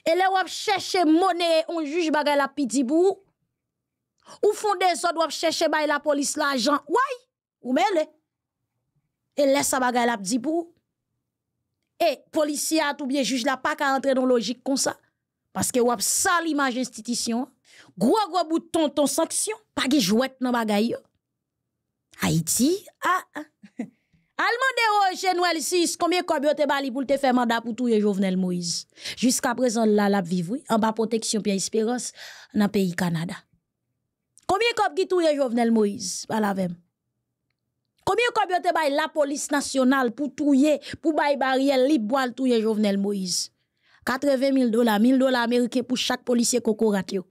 Ele wap cheshe mone on juj bagay la pi dibou, ou fondez od wap cheshe bay la polis la jan, woy, ou mele. Ele sa bagay la pi dibou. Et policier ou bien juge l'a pas qu'à entrer dans logique comme ça. Parce que a ça l'image institution. Gros gros bout ton sanction. Pas qui jouette dans bagaille Haïti, ah. ah. Allemande de chez Noël 6, combien de te bali pour te faire mandat pour tout Jovenel Moïse? Jusqu'à présent, là, la vivre, en bas protection puis espérance, dans le pays Canada. Combien de qui tout Jovenel Moïse? Pas la même. Komi yo kob yo te bay la polis nasyonal pou touye, pou bay bariyel, liboal touye jovenel Moïse? Katreve mil dola, mil dola Amerike pou chak polisye koko rakyok.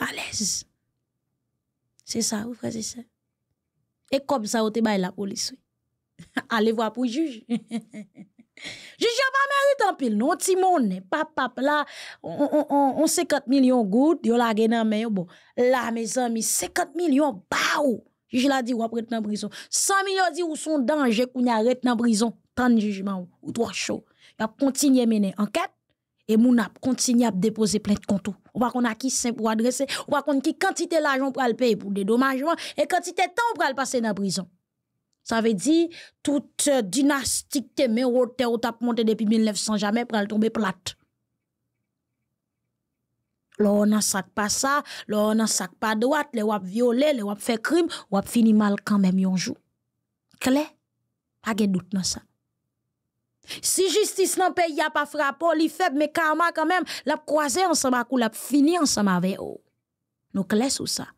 A lez. Se sa ou, frase se. E kob sa yo te bay la polis we. Ale vwa pou juj. Juj yo pa Amerite anpil, nou ti mounen, pap, pap, la, on sekat milyon gout, yo la genan men yo bo. La me zan mi sekat milyon ba ou. J'ai la dit ou après la prison. 100 millions dit ou son danger qu'on arrête la prison. Tant de jugement ou trois chaud. Il a à mener enquête et moun a à déposer plainte contre tout. Ou pas qu'on a qui simple pour adresser, ou pas qu'on qui quantité l'argent pour le payer pour dommages. et quantité temps pour le passer dans prison. Ça veut dire toute dynastique te mais ou tap monté depuis 1900 jamais pour le tomber plate l'on n'en sait pas ça l'on n'en sait pas droite les a violé les a fait crime a fini mal quand même yon jour clair pas de doute dans ça si justice dans pays a pas frappé li fait mais karma quand même a croisé ensemble kou a fini ensemble avec eux nous clair sur ça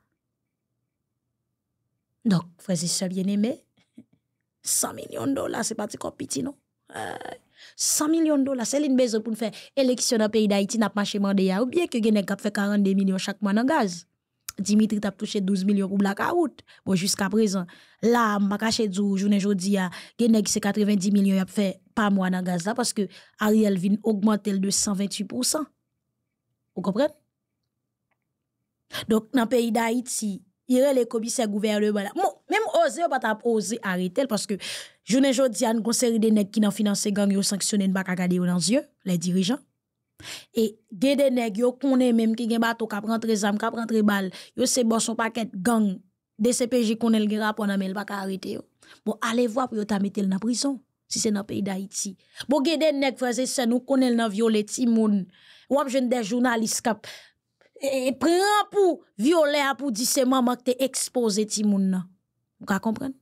donc frères et bien aimé 100 millions de dollars c'est pas du petit non 100 millions de dollars. C'est une base pour faire élection dans le pays d'Haïti, n'a pas mandé. ou bien que Guinée a fait 42 millions chaque mois dans gaz. Dimitri t'a touché 12 millions pour blackout. Bon, jusqu'à présent, là, m'a caché du journée aujourd'hui, c'est 90 millions a fait par mois dans gaz là parce que Ariel vient augmenter de 128%. Vous comprenez? Donc, dans le pays d'Haïti, il y a les commissaires gouvernement. Même oser, pas t'a oser arrêter parce que je ne jodi une série de nèg qui n'ont financé gang yo sanctionné pas regarder dans les yeux les dirigeants. Et des de nèg yo connaît même qui gen bateau qui rentre zam, qui rentre balle, yo se bon son paquet gang DCPJ connaît le rapport mais il pas arrêter Bon allez voir pour yo t'a mettre dans prison si c'est dans pays d'Haïti. Bon des de nèg frères et sœurs nous connaît dans violer moun Ou jeune des journalistes cap et prend pour violer pour dire c'est maman que t'es exposé moun nan. Vous comprenez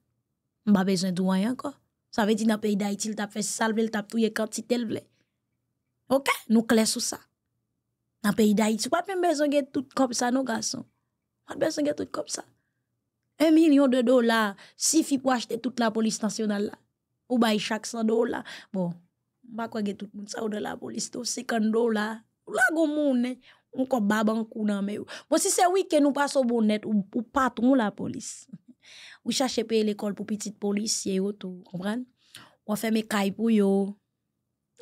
On pas besoin de moyens encore. Ça veut dire dans le pays d'Haïti, il t'a fait salve, il t'a quantité il voulait. OK, nous clés sur ça. Dans le pays d'Haïti, pas même besoin de tout comme ça nos garçons. Pas besoin de tout comme ça. Un million de dollars suffit pour acheter toute la police nationale là. Ou chaque 100 dollars. Bon, pas quoi que tout le monde ça ou de la police, 50 dollars. Là, go on ko faire si c'est oui que nous passons bonnet ou patron la police. Ou chache peye lekol pou pitit polisye yo tou, kombran? Ou an fe me kay pou yo?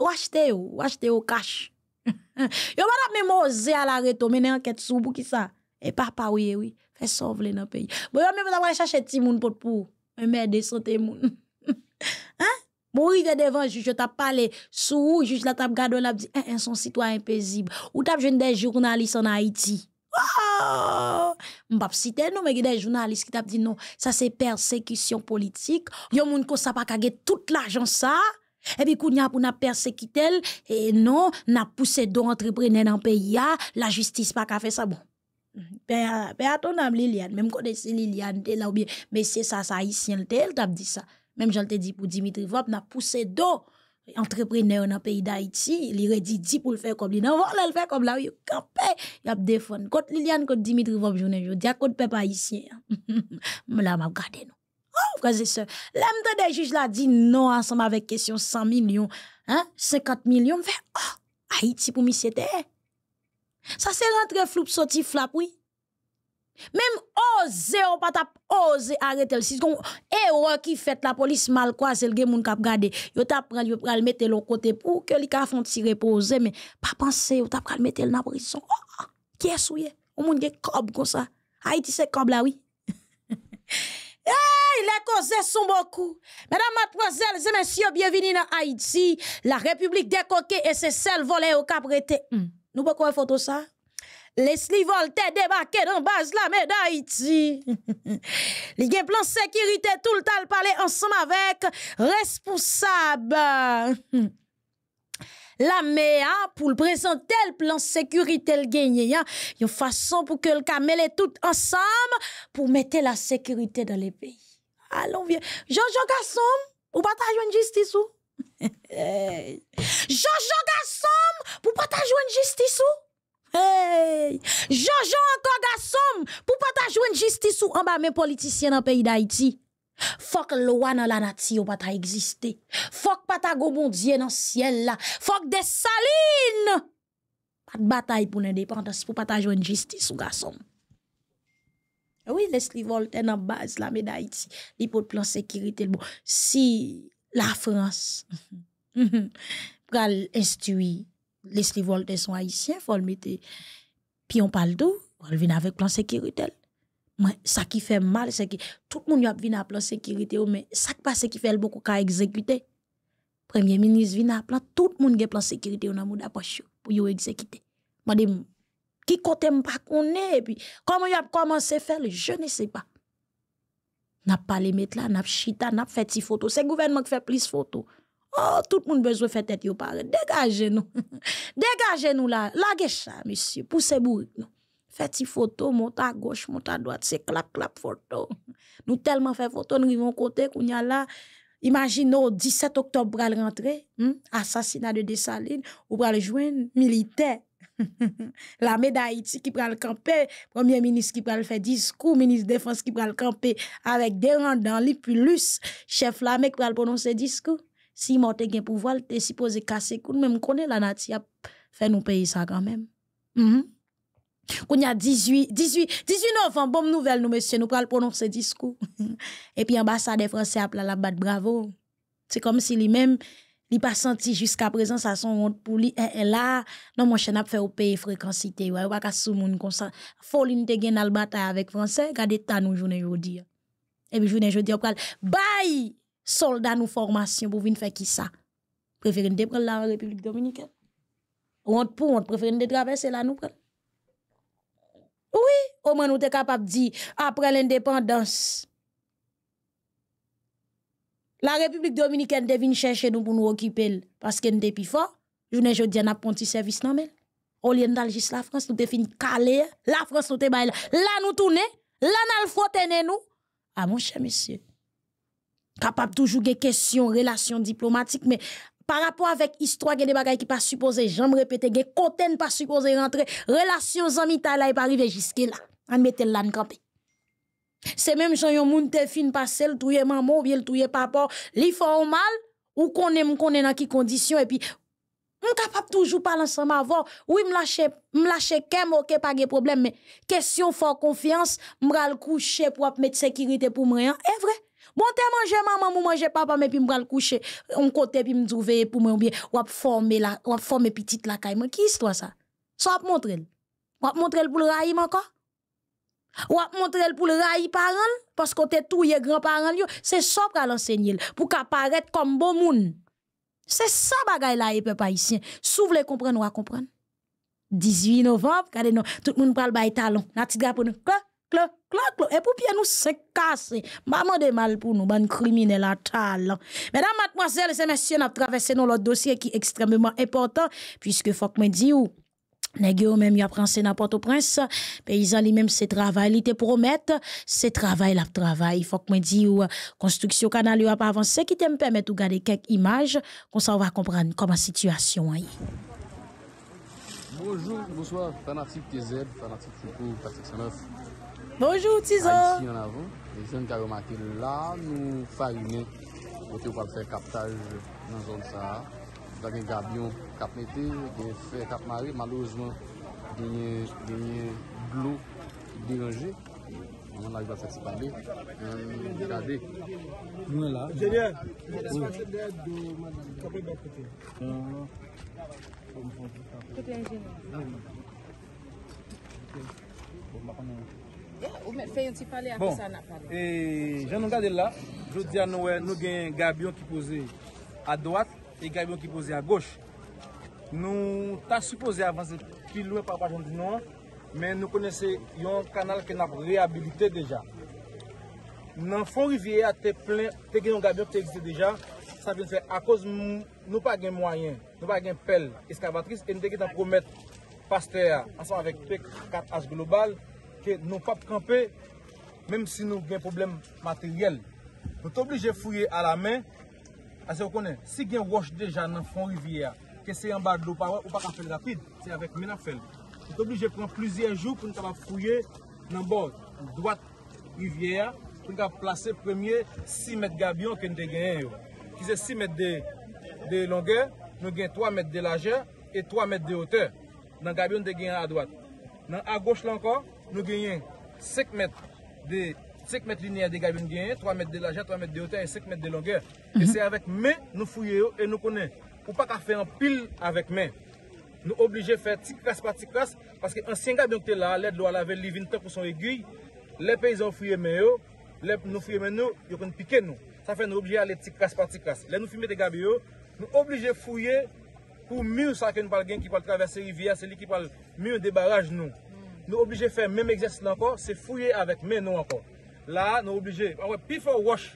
Ou achete yo? Ou achete yo kash? Yo man ap me moze alare to menen anket soubou ki sa? E parpawye oui, fè sovle nan peyi. Bo yo men mwen chache ti moun pot pou, men mède son ti moun. Bo ou yve devan juj yo tap pale, sou ou juj la tap gado la pdi, en eh, eh, son sitwa impezib, ou tap jen de jurnalist an Haiti. Wow! des mais qui y dit non ça qui persécution politique ça ça persécution politique politique. yon moun ko pa kage tout l'argent. sa, Et puis, kounya pou na persécutel et non, na pousse d'eau dans pays pays, la justice pa ka ça bon. Pe, ça. ton am Liliane, même kode si Liliane te la ou bien, ça, ça ça haïtienne te, tel t'a dit ça même te dit pour Dimitri Vop, na poussé d'eau entrepreneur dans le pays d'Haïti, il 10 pour le faire comme lui. Non, voilà, le fait comme là, il campé, il a défendu. Contre Liliane, quand Dimitri, vous journée, je dis, contre peuple haïtien. Hein. Là, m'a regardé nous. Oh, frère, c'est ça. l'âme des juges l'a dit non ensemble avec question 100 millions, hein, 50 millions, fait, oh, Haïti pour m'y c'était. Ça c'est rentré flou, sorti flap, oui. Même oser, on pas tap oser arrêter. Si on erreur qui fait la police mal quoi, c'est le gars qui kap gade. Yo tap pral, yo pral mettre l'autre côté pour que li ka font tirer poser, mais pas penser, yo tap le mettre la prison. Oh, qui est souillé? On moun gen comme ça. Haïti c'est comme là, oui. Hey, les causes sont beaucoup. Mesdames, mademoiselles et messieurs, bienvenue dans Haïti, la République des coquets et ses seuls volets au cap hmm. Nous, pourquoi photo ça? Leslie Voltaire te nan dans la médaille. la y Li gen plan sécurité tout le temps parler ensemble avec responsable. La mea hein, plan sécurité, il y a une Yon pour que ke est tout ensemble pour mettre la sécurité dans le Allons, Alon jean Jojo Gasson, ou partager une justice ou? Jojo Gasson, ou partager une justice ou? Jojo anka gasom Pou pata jwen jistis ou amba men politisyen an peyi da iti Fok lwa nan lanati ou pata egziste Fok pata go mondye nan siel la Fok desaline Pat batay pou nen depant Pou pata jwen jistis ou gasom Ewi les li volte nan baz la men da iti Li pou plan sekirite bon. Si la frans Pou kal instiwi Les Voltaire sont haïtiens, faut le mettre. Puis on parle d'où On vient avec plan sécurité. Ça qui fait mal, c'est que tout le monde vient à plan sécurité, oh, mais ça qui passe qui fait beaucoup qu'à exécuter. Premier ministre vient à plan, tout le monde a plan sécurité, on a mon approche pour exécuter. Moi, qui côté on est, et puis comment il a commencé faire, je ne sais pas. N'a pas les mettre là, n'a pas chita, n'a pas fait des photos. C'est le gouvernement qui fait plus de photos. Oh, tout le monde besoin de faire tête, yo Dégagez-nous. Dégagez-nous là. La monsieur. Poussez vous Faites une photo, monte à gauche, monte à droite, c'est clap, clap, photo. Nous tellement fait photo, nous arrivons côté, qu'on y a là. imaginez 17 octobre, pour rentrer, hmm? assassinat de Dessalines, ou pour le joindre militaire. La d'Haïti qui prend le campé, premier ministre qui le fait discours, ministre de défense qui le campé, avec des rangs dans les Chef chef l'armée qui le prononcer discours si mort gen pouvoir, te supposé casser koun, même connaît la nati a fait nous payer ça quand même. Mm -hmm. y a 18, 18, 18 novembre, bonne nouvelle, nous, monsieur, nous pral prononcer discours. Et puis, ambassade français a appelé la bat bravo. C'est comme si lui-même, il pas senti jusqu'à présent ça son honte pour lui et, eh, eh, là non mon chien a fait au pays fréquencité ouais pas ka sou moun comme ça foline te gen al bataille avec français Gardez ta nous journée aujourd'hui. et puis journée aujourd'hui, on pral bye soldats nous formation pour venir faire qui ça Préférez de prendre la République dominicaine. Honte pour honte, préférez de traverser là nous prendre. Oui, au moins nous sommes capables de dire après l'indépendance la République dominicaine devine chercher nous pour nous occuper parce qu'elle nous plus fort. Je ne dis pas petit service non mais au lieu juste la France nous devine caler la France nous te là nous tourner là nous le nous. Ah mon cher monsieur, capable toujours des questions, relations diplomatiques, mais par rapport avec histoire, des bagages qui pas supposé j'aime répéter, il y des côtés qui pas supposé rentrer, relations amicales qui pas arrivé jusqu'à là. On mettait là, on camper. C'est même gens yon moun te fin passé le touye maman ou bien le touye papa, li font mal ou qu'on est dans qui condition et puis on capable toujours pas ensemble avant. Oui, me lâcher, me lâcher kem OK pas de problème mais question fort confiance, m'ral coucher pour mettre sécurité pour moi. Hein. est vrai. Bon te mangé maman, mou mange papa, me puis mbral coucher. on kote puis mdouve pou mwen ou ap formé la, ap formé petite la kayman. Ki toi ça So ap montre l? ap montre l pou l rayi Ou ap montre le pou l Parce que Pasko te yé grand paran yo, grand so pour ça pour pou Pour paret comme bon moun. c'est ça bagay la et pe pa isyen. vous voulez ou a comprendre. »« 18 novembre, kade nou, tout moun pral bay talon. Nati et pour bien nous sécasser se Maman de mal pour nous, bande criminelle à tal. Mesdames, mademoiselles et messieurs, nous avons traversé notre dossier qui est extrêmement important, puisque faut que je dis les Nègre ont même y a porte n'importe au prince paysan lui même ses travail il te promet ses travail travail il faut que moi dit construction canal a pas avancé qui te permet de garder quelques images qu'on ça va comprendre comment situation est Bonjour, bonsoir, fanatique TZ, fanatique Foucault, Patrick Bonjou, Tiza! A yi si an avon, yi zan ka remakil la, nou fayine, wote wal fèr kaptaj nou zon sa, wak yon gabion kap nete, wak yon fèr kap mare, malouzman, denye glou deranje, an la yi va fèr se pale, an kade. Nou yon la, nou yon la, nou yon la, nou yon la, nou yon la, Ou mè fè yon ti pale an fè bon, sa an ap pale? Bon, e, jen nou gade la, jou di an nou gen gabion ki pose a doat, e gabion ki pose a goch. Nou ta suppose avanse kilou e papajon di nou, men nou kone se yon kanal ke nap rehabilite deja. Nan fò rivye a te plen, te gen yon gabion te existe deja, sa ven fè a kòz nou pa gen mwayen, nou pa gen pel eskabatris, en de gen tan promet paste a, an sa avèk pek kat as global, ke nou pap kampe menm si nou gen problem materyel nou te oblije fouye a la men a se wakone, si gen wosh deja nan fon rivye a ke se yon bar do parwa, ou pa ka fel rapide se avek men a fel, nou te oblije pran plizien jou pou nou ka va fouye nan bord, an doat rivye a pou nou ka plase premye 6 met gabion ke nou de gen yo ki se 6 met de longen nou gen 3 met de lage et 3 met de ote, nan gabion de gen a doat nan a goch lan kon Nou genyen sek met liniye de gabine genyen, 3 met de laje, 3 met de ote, et sek met de langer. Et se avek men nou fouye yo, et nou konen. Ou pa ka fe an pil avek men. Nou oblige fè tikras pa tikras, paske ansyen gabin kte la, led lwa lave li vin ten pou son eguye, le peyzon fouye men yo, le nou fouye men yo, yo kon pike nou. Sa fè nou oblige ale tikras pa tikras. Le nou fouye men de gabi yo, nou oblige fouye, pou mi ou sa ke nou pal gen ki pal travese rivya, se li ki pal mi ou de baraj nou. Nou oblije fè mèm exercit lankor, se fouye avèk mè nou ankor. La nou oblije, apwe pi fò wòsh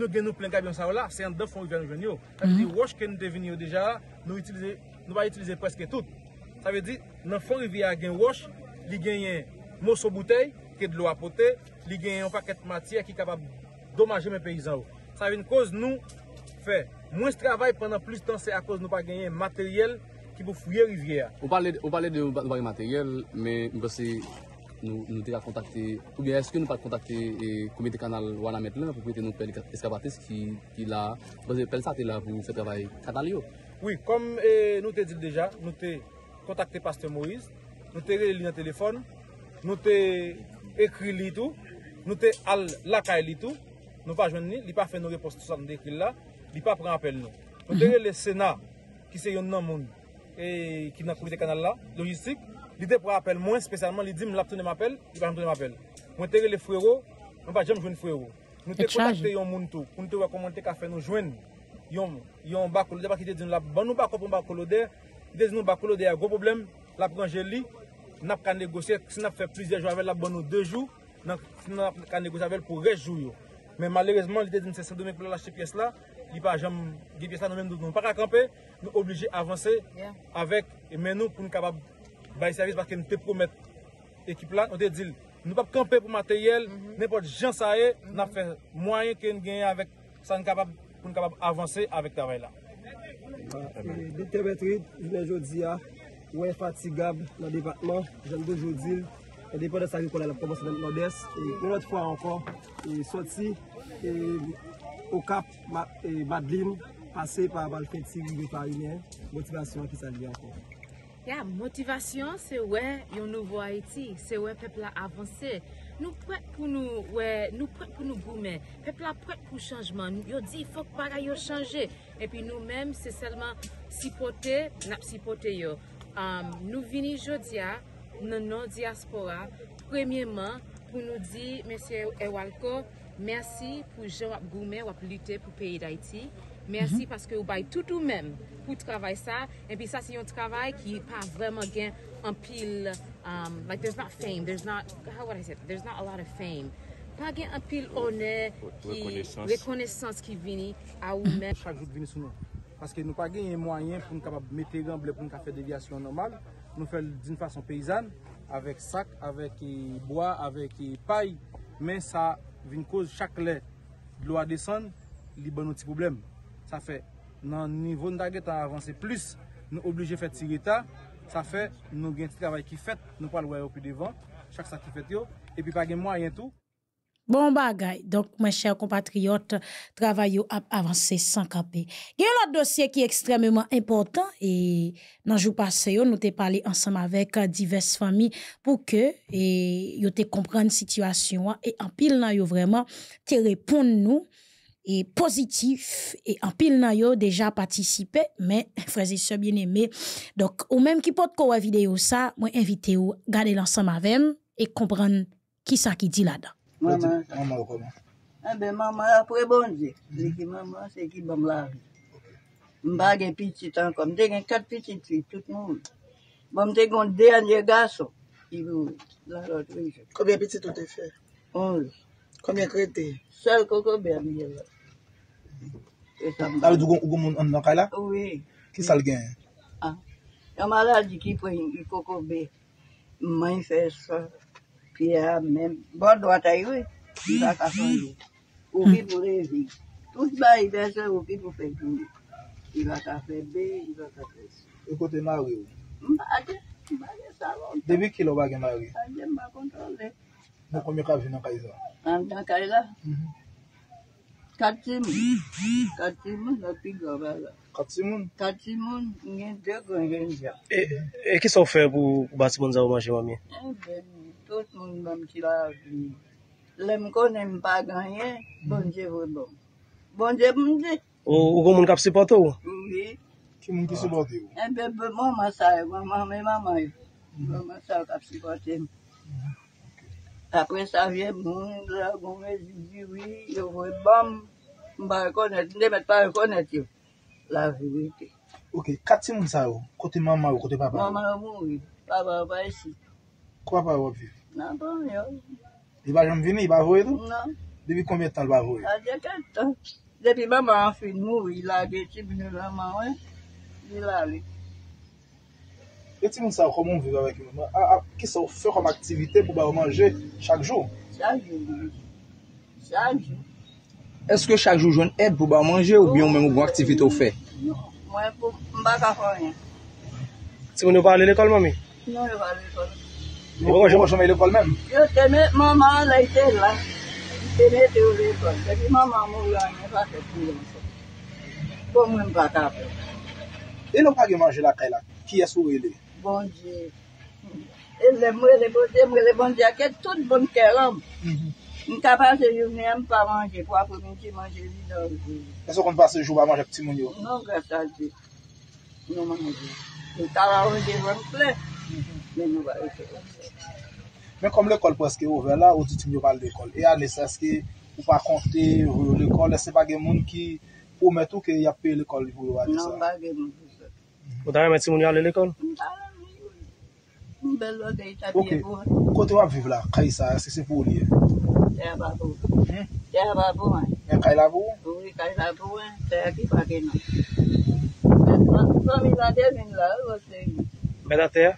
nou gen nou plènkab yon sa wò la, se yon dè fon rivya nou jwen yo. Sa vè di wòsh ke nou devini yo deja, nou va yotilize preske tout. Sa vè di, nan fon rivya gen wòsh, li genyen mòso boutey, ke dlo apotey, li genyen anka ket matyè ki kabab domaje mè peyizan wò. Sa vè di nou kòz nou fè, mwen s travay pèndan plis tan se a kòz nou pa genyen materyèl, ki pou fwye rivye a. Ou pale de oubari materyel, me mbose nou te a kontakte, ou bien eske nou pale kontakte komite kanal wana met le, mbose nou pel eskabatis ki la, mbose pel sa te la pou fwe travaye katal yo. Oui, kom nou te dil deja, nou te kontakte paste Moïse, nou te re le line telefon, nou te ekri li tou, nou te al lakay li tou, nou pa jwen li, nou pa fe nou repostosan de ekri la, nou pa pre apel nou. Nou te re le sena, ki se yon nan mouni, ki nan koubite kanal la, logistik. Lide pou apel mwen, spesyalman, li di m l ap tounen m apel, mwen tere le frewo, mwen pa jem jwen frewo. Mwen te kontakte yon moun tou, mwen te rekomante ka fè nou jwen, yon bakolode, baki lide di nou la, ban nou bako pou m bakolode, lide di nou bakolode ya gro problem, la pranje li, nap kan negosye, si nap fè plizye jwavel, la ban nou de jou, nap kan negosye avèl pou rejou yo. Men malerezman, lide di m se sè do men kou la la che pyes la, Gipa, jom, gipi sa nou men nou. Nou para kampe, nou obliji avanse avèk men nou pou nou kabab bayi servis pake nou te promet ekip lan. O te dil, nou pa kampe pou materyel, nepot jansaye nap fè mwayen ke nou genye avèk sa nou kabab pou nou kabab avanse avèk tabay la. Dik te metri, jounen joudi ya, wè fatigab nan debatman. Jounen joudi, jounen joudi, jounen joudi, jounen joudi, jounen joudi, jounen joudi, Okap, Badlin, pase pa bal fèksiv yon parilè, motivasyon ki sa li anpè. Motivasyon, se wè yon nouvo Haiti, se wè pepla avanse. Nou prèt pou nou, nou prèt pou nou goumè, pepla prèt pou chanjman, yo di fòk para yo chanje, epi nou mèm se selman sipote, nap sipote yo. Nou vini jodia, nan nou diaspora, premièman pou nou di, mèsyè Ewalko, Mersi pou jen wap goume, wap lute pou peyi da iti. Mersi mhm. paske ou bay tout ou mem pou travay sa. En pi sa si yon travay ki pa vreman gen an pil... Um, like there's not fame, there's not... How would I say it? There's not a lot of fame. Pa gen an pil one... Rekonesans. Rekonesans ki vini a ou men. Chak jout vini sou nou. Paske nou pa gen yon mwayen pou nou kapap mette yon ble pou nou ka fe devyasyon nomal. Nou fel din fason peyizan. Avek sak, avek yi boya, avek yi pay. Men sa... vin kouz chak le lo a desen, li ban nou ti poublem. Sa fe, nan nivou nou taget a avanse plus, nou oblije fet sigeta, sa fe, nou gen ti kavay ki fet, nou pal wè yo pi devan, chak sa ki fet yo, epi kage mwa yentou. Bon bagay. Donc, mes chers compatriotes, travaillez à avancer sans caper. Il y a un autre dossier qui est extrêmement important et dans le jour passé, nous avons parlé ensemble avec euh, diverses familles pour que vous compreniez la situation et en pile, nan vraiment te répondre nous et positif et en pile nan yo déjà participé mais frères et sœurs bien-aimés donc ou même qui porte quoi vidéo ça moi invité vous regarder l'ensemble avec et comprendre qui ça qui dit là-dedans Eh bon mhm. Maman, maman apwe bonje. Zeki maman seki bamb lage. Mbagen piti tanko. Mdegen kat piti tri tout moun. Mbam te kon de anje gaso. Kobyen piti tout e se? On. Kobyen krete? Sel kokobe amye la. A lè di goun kougou moun an nankay la? Ou e. Kis al gen? Ya malade ki pou yi kokobe. Mman se se sa. Ki ya mm-hmm. mm, ah, men, bod watay we, i la ka sondou. Ou ki pou revi. Tout ba ide se, ou ki pou pekou. I la ka febe, i la ka pesou. E kote na we we? Mba aje, mba aje sa lontan. Debe ki lo bagen na we? Aje mba kontrol le. Mbo kome ka vina ka izan? Antan ka ila. Katsimoun. Katsimoun, lopi goba la. Katsimoun? Katsimoun, nye djoko enja. E ki sofer pou batimoun za wamanjewa mi? E veni. Le m konen pa ganyen, bonje vod bon Bonje bonje Ou gon moun ka psipote ou? Ou vi Ki moun ki psipote ou? En pep moun masay, moun mame maman yo Moun masay ka psipote moun A kwen sa vie moun, lakon we zidi wii Yo vwe bamb, bon. mba yo konet, ne met pa yo konet yo La vi wite Ok, kati moun say ou? Kote maman ou kote papa wote? Maman mou wii, papa wote wote si Kwa papa wote wote? Nan, pou mwen yo. Iba jom vini, iba vwe do? Nan. Depi konmye tan lba vwe? A, dekè ton. Depi mwen mwen anfi nou, ila gèti bine mwen mwen, ila li. E ti mwen sa wè komon vive avè ki mwen mwen? A, a, ki sa wè fè konm aktivite pou mwen mwen jè chak jou? Chak jou. Chak jou. Eske chak jou joun eb pou mwen mwen jè ou biyon mwen mwen mwen aktivite ou fè? Non, mwen mwen mwen mwen mwen mwen mwen. Ti mwen mwen mwen mwen mwen mwen mwen? Mwen maje pr e jumei le polm en? Yo teme man man la ite la teme tewle lé kol Se fi man man moun an been, pa kè lo sa Bon mwen pa tapè E lo wմwa gwen manje lakers la? Kye sou wœ duy? Bon dje Edle mwen lé bon promises mwen le bhipon djekè, tout bon ter ans Mwen le man j decorationi pou grad poum men chi man o lete asegons ki it nou ti drawn Non rwen sa deixar Non mwen jou mwen ta lan mwen j thank Men kom lekol pou eske ouve la, ou dit mi ouval lekol. E a lesa eske ou pa konte lekol, eske bagen moun ki pou metou ki yap pe lekol pou yo a desa. Nan bagen moun pou se. Ou dayan meti moun ya le lekol? A, mi. Mbel ou dey tapye pou an. Kote wap viv la, kaj sa, eske se pou liye? Te a babou. Te a babou an. En kaj la bou? Ou, kaj la bou an. Te a ki bagen an. Men komi la devin la, ou se yi. Meda te ya?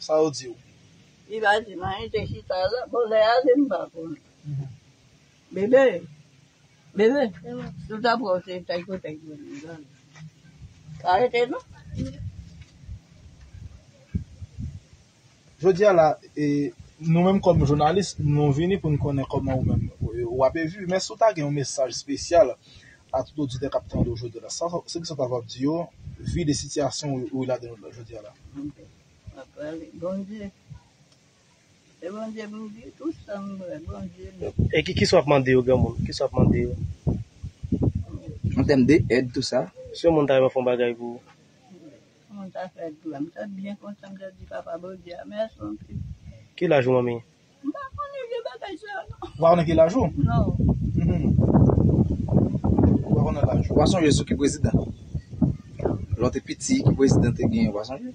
Sa ou di ou? I va di man, i e tek si ta la, bon, pou le azen pa pou. Mhm. Bebe, bebe, sou ta pou ose, tek pou tek pou. Sa a eten nou? Je di ala, e, nou menm konm jounalist, nou veni pou nou konnen konman ou menm, ou apè vi, men sou ta gen yon mesaj spesyal a tout ou di de kapitan de ou jodi la. Sa ou di ou, vi de sityasyon ou yon la de nou la, je di ala. Mpè. Bonje eh, Bonje bonje Kis wap mande yo gamon? Kis wap mande yo? Mwen tem de ed tout sa Se mwen ta fwa fwa bagay vou? Mwen ta fwa ed tout sa Mwen ta bie konsan gwa di fwa fwa bagay Ki lajou mwamin? Mwen pa fwa nye yo bagay chan Wawon e ki lajou? Wawon e lajou Wawon e lajou Wawon e lajou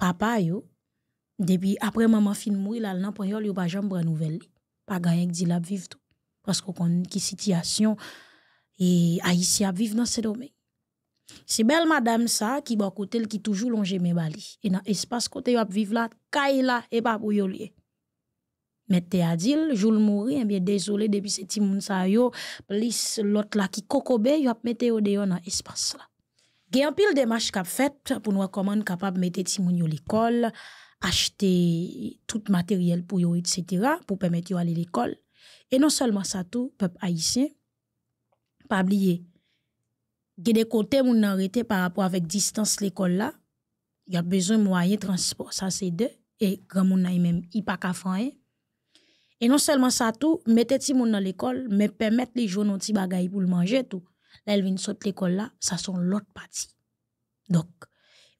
papa yo, depuis après maman fin mourir, là, nan yon, yo pas jambe nouvelle. Pas gagné que dit la vivre tout. Parce qu'on qui situation et Haïti vivre dans ce domaine. C'est belle madame ça qui va côté qui toujours longe mes bali. Et dans espace côté yo vivre là, kay la et pas pour yo lié. Mais t'es adil dit jour le mourir, eh bien désolé depuis ce petit moun sa yo, plus l'autre là qui kokobe, yo a mette yo dehors dans espace là a un pile qui qu'a fait pour nous recommander capable mettre gens à l'école, acheter tout matériel pour eux, etc., pour permettre de aller l'école. Et non seulement ça tout, peuple haïtien pas oublier. a des côtés mon arrêté par rapport avec distance l'école là. Il y a besoin moyen transport, ça c'est deux et quand on a même il pas et non seulement ça tout, mettez les à à l'école, mais permettre les gens à pour le manger tout là elle sortir l'école là, ça sont l'autre partie. Donc,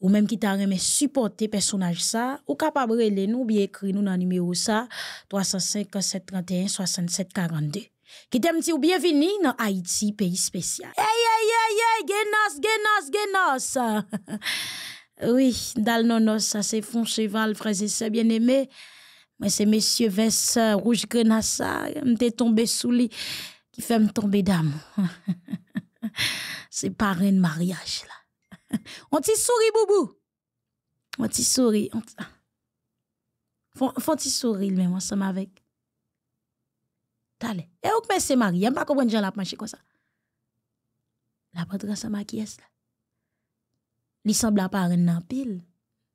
ou même qui t'a aimé supporter personnage ça, ou capable de nous bien écrire nous dans numéro ça 305 731 67 42. Qui t'aime ou bienvenue dans Haïti pays spécial. Hey hey hey hey, genos genos genos. oui, dans nonos ça c'est fond cheval frère et bien aimé. Mais c'est monsieur Vess euh, rouge grenassa, m'était tombé sous lit, qui fait me tomber d'amour. c'est parrain de mariage là. On t'y sourit, boubou. On t'y sourit. On t'y sourit, même ensemble avec. T'allez. Et où que c'est marié? Je pas comprendre gens là marcher comme ça. La bas ensemble avec qui est là? Il semble à parrain en pile.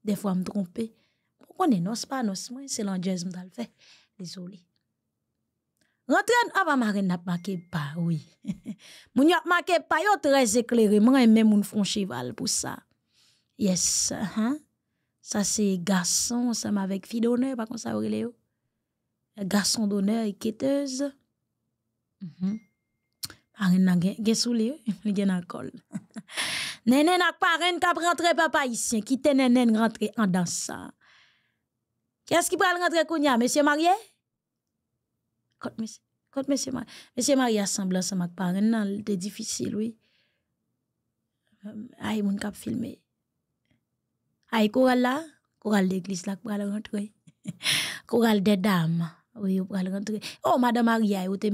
Des fois, me tromper. Pourquoi on est pas, pas moi? c'est je me fait. Désolé rentrer avant marine n'a pas pas, oui mon n'a pas y yo très éclairé et même un front cheval pour ça yes hein ça c'est garçon ça m'avec fille d'honneur pas comme ça relé garçon d'honneur et quêteuse mm marine n'a gen souli il un alcool Nene n'a pas reine qui rentre papa ici qui t'es nene rentrer en danse. Qu'est-ce qui peut rentrer kounya monsieur marié M. mese, Maria. Mese Maria semblan sa mak difficile nan, l oui. Euh, aïe moun kap filme. Aïe l'église, là coral d'église la pour aller rentre. Coral des dames, oui, kwa al rentre. Oh, Madame Maria, ou êtes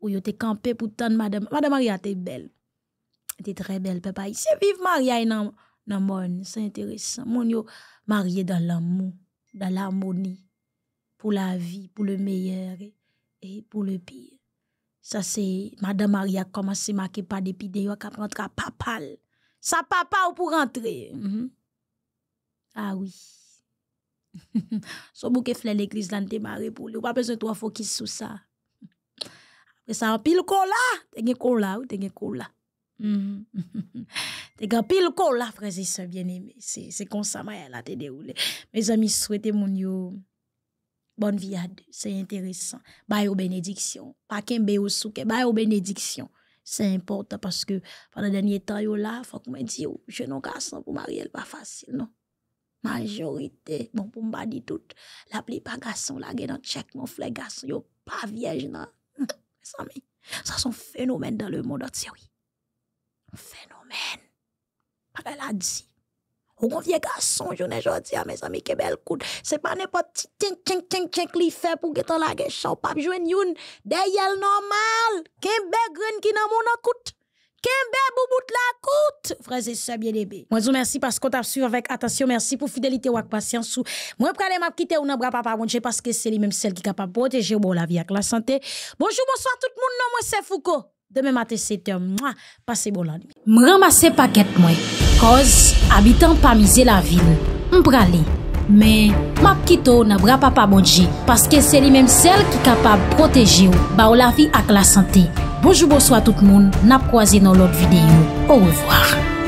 ou pour tant de... Madame, Madame Maria belle. belle. était très belle, papa. C'est vive Maria dans non monde. C'est intéressant. Mon yo marié dans l'amour, dans l'harmonie, Pour la vie, pour le meilleur et pour le pire. Ça, c'est Madame Maria commencé à marquer pas d'épidémie, qui rentre à papa. Ça papa ou pour rentrer. Mhm. Ah oui. Son bouquet fait l'église là, démarré pour lui. pas besoin de toi focus sur ça. Après ça, en pile cola. T'es gen cola ou t'es gen cola. Mhm. là. t'es gen pile cola, frères et sœurs bien-aimés. C'est comme ça, ma là, t'es déroulé. Mes amis, souhaitez mon Oh, non? Bon viade, se interesan. Bayo benediksyon. Paken beyo souke, bayo benediksyon. Se importan, paske panan denye tan yo la, fok mwen di yo, jenon kason pou mari el pa fasil, non? Majorite, bon pou mba di tout. La pli pa kason, la genan tchek moun flek kason, yo pa viej, non? Sa me, sa son fenomen dan le moun dati, yo. Fenomen. Pa mwen la di, Pour convient garçon, je ne dis à mes amis, que bel coude. C'est pas n'importe qui qui li fait pour que t'en la gueule, chou, pas jouen youn. D'ailleurs, normal, kembe green qui n'a mon coûte. Kembe boubout la coûte. Frères et sœurs bien-aimés. Moi, je vous remercie parce qu'on t'a suivi avec attention. Merci pour fidélité ou patience. Moi, je vais quitter ou n'abra papa bonche parce que c'est lui-même celle qui est capable de protéger bon la vie avec la santé. Bonjour, bonsoir tout le monde. moi, c'est Foucault. Demain matin, 7h. Passez bon la nuit. Je ramasser paquet, moi. Koz, abitan pa mize la vil, mbra li. Men, map kito na bra pa pa modje, paske se li menm sel ki kapab proteji ou, ba ou la vi ak la sante. Bojoubo swa tout moun, nap kwa zi nou lot videyo. Ou revoar.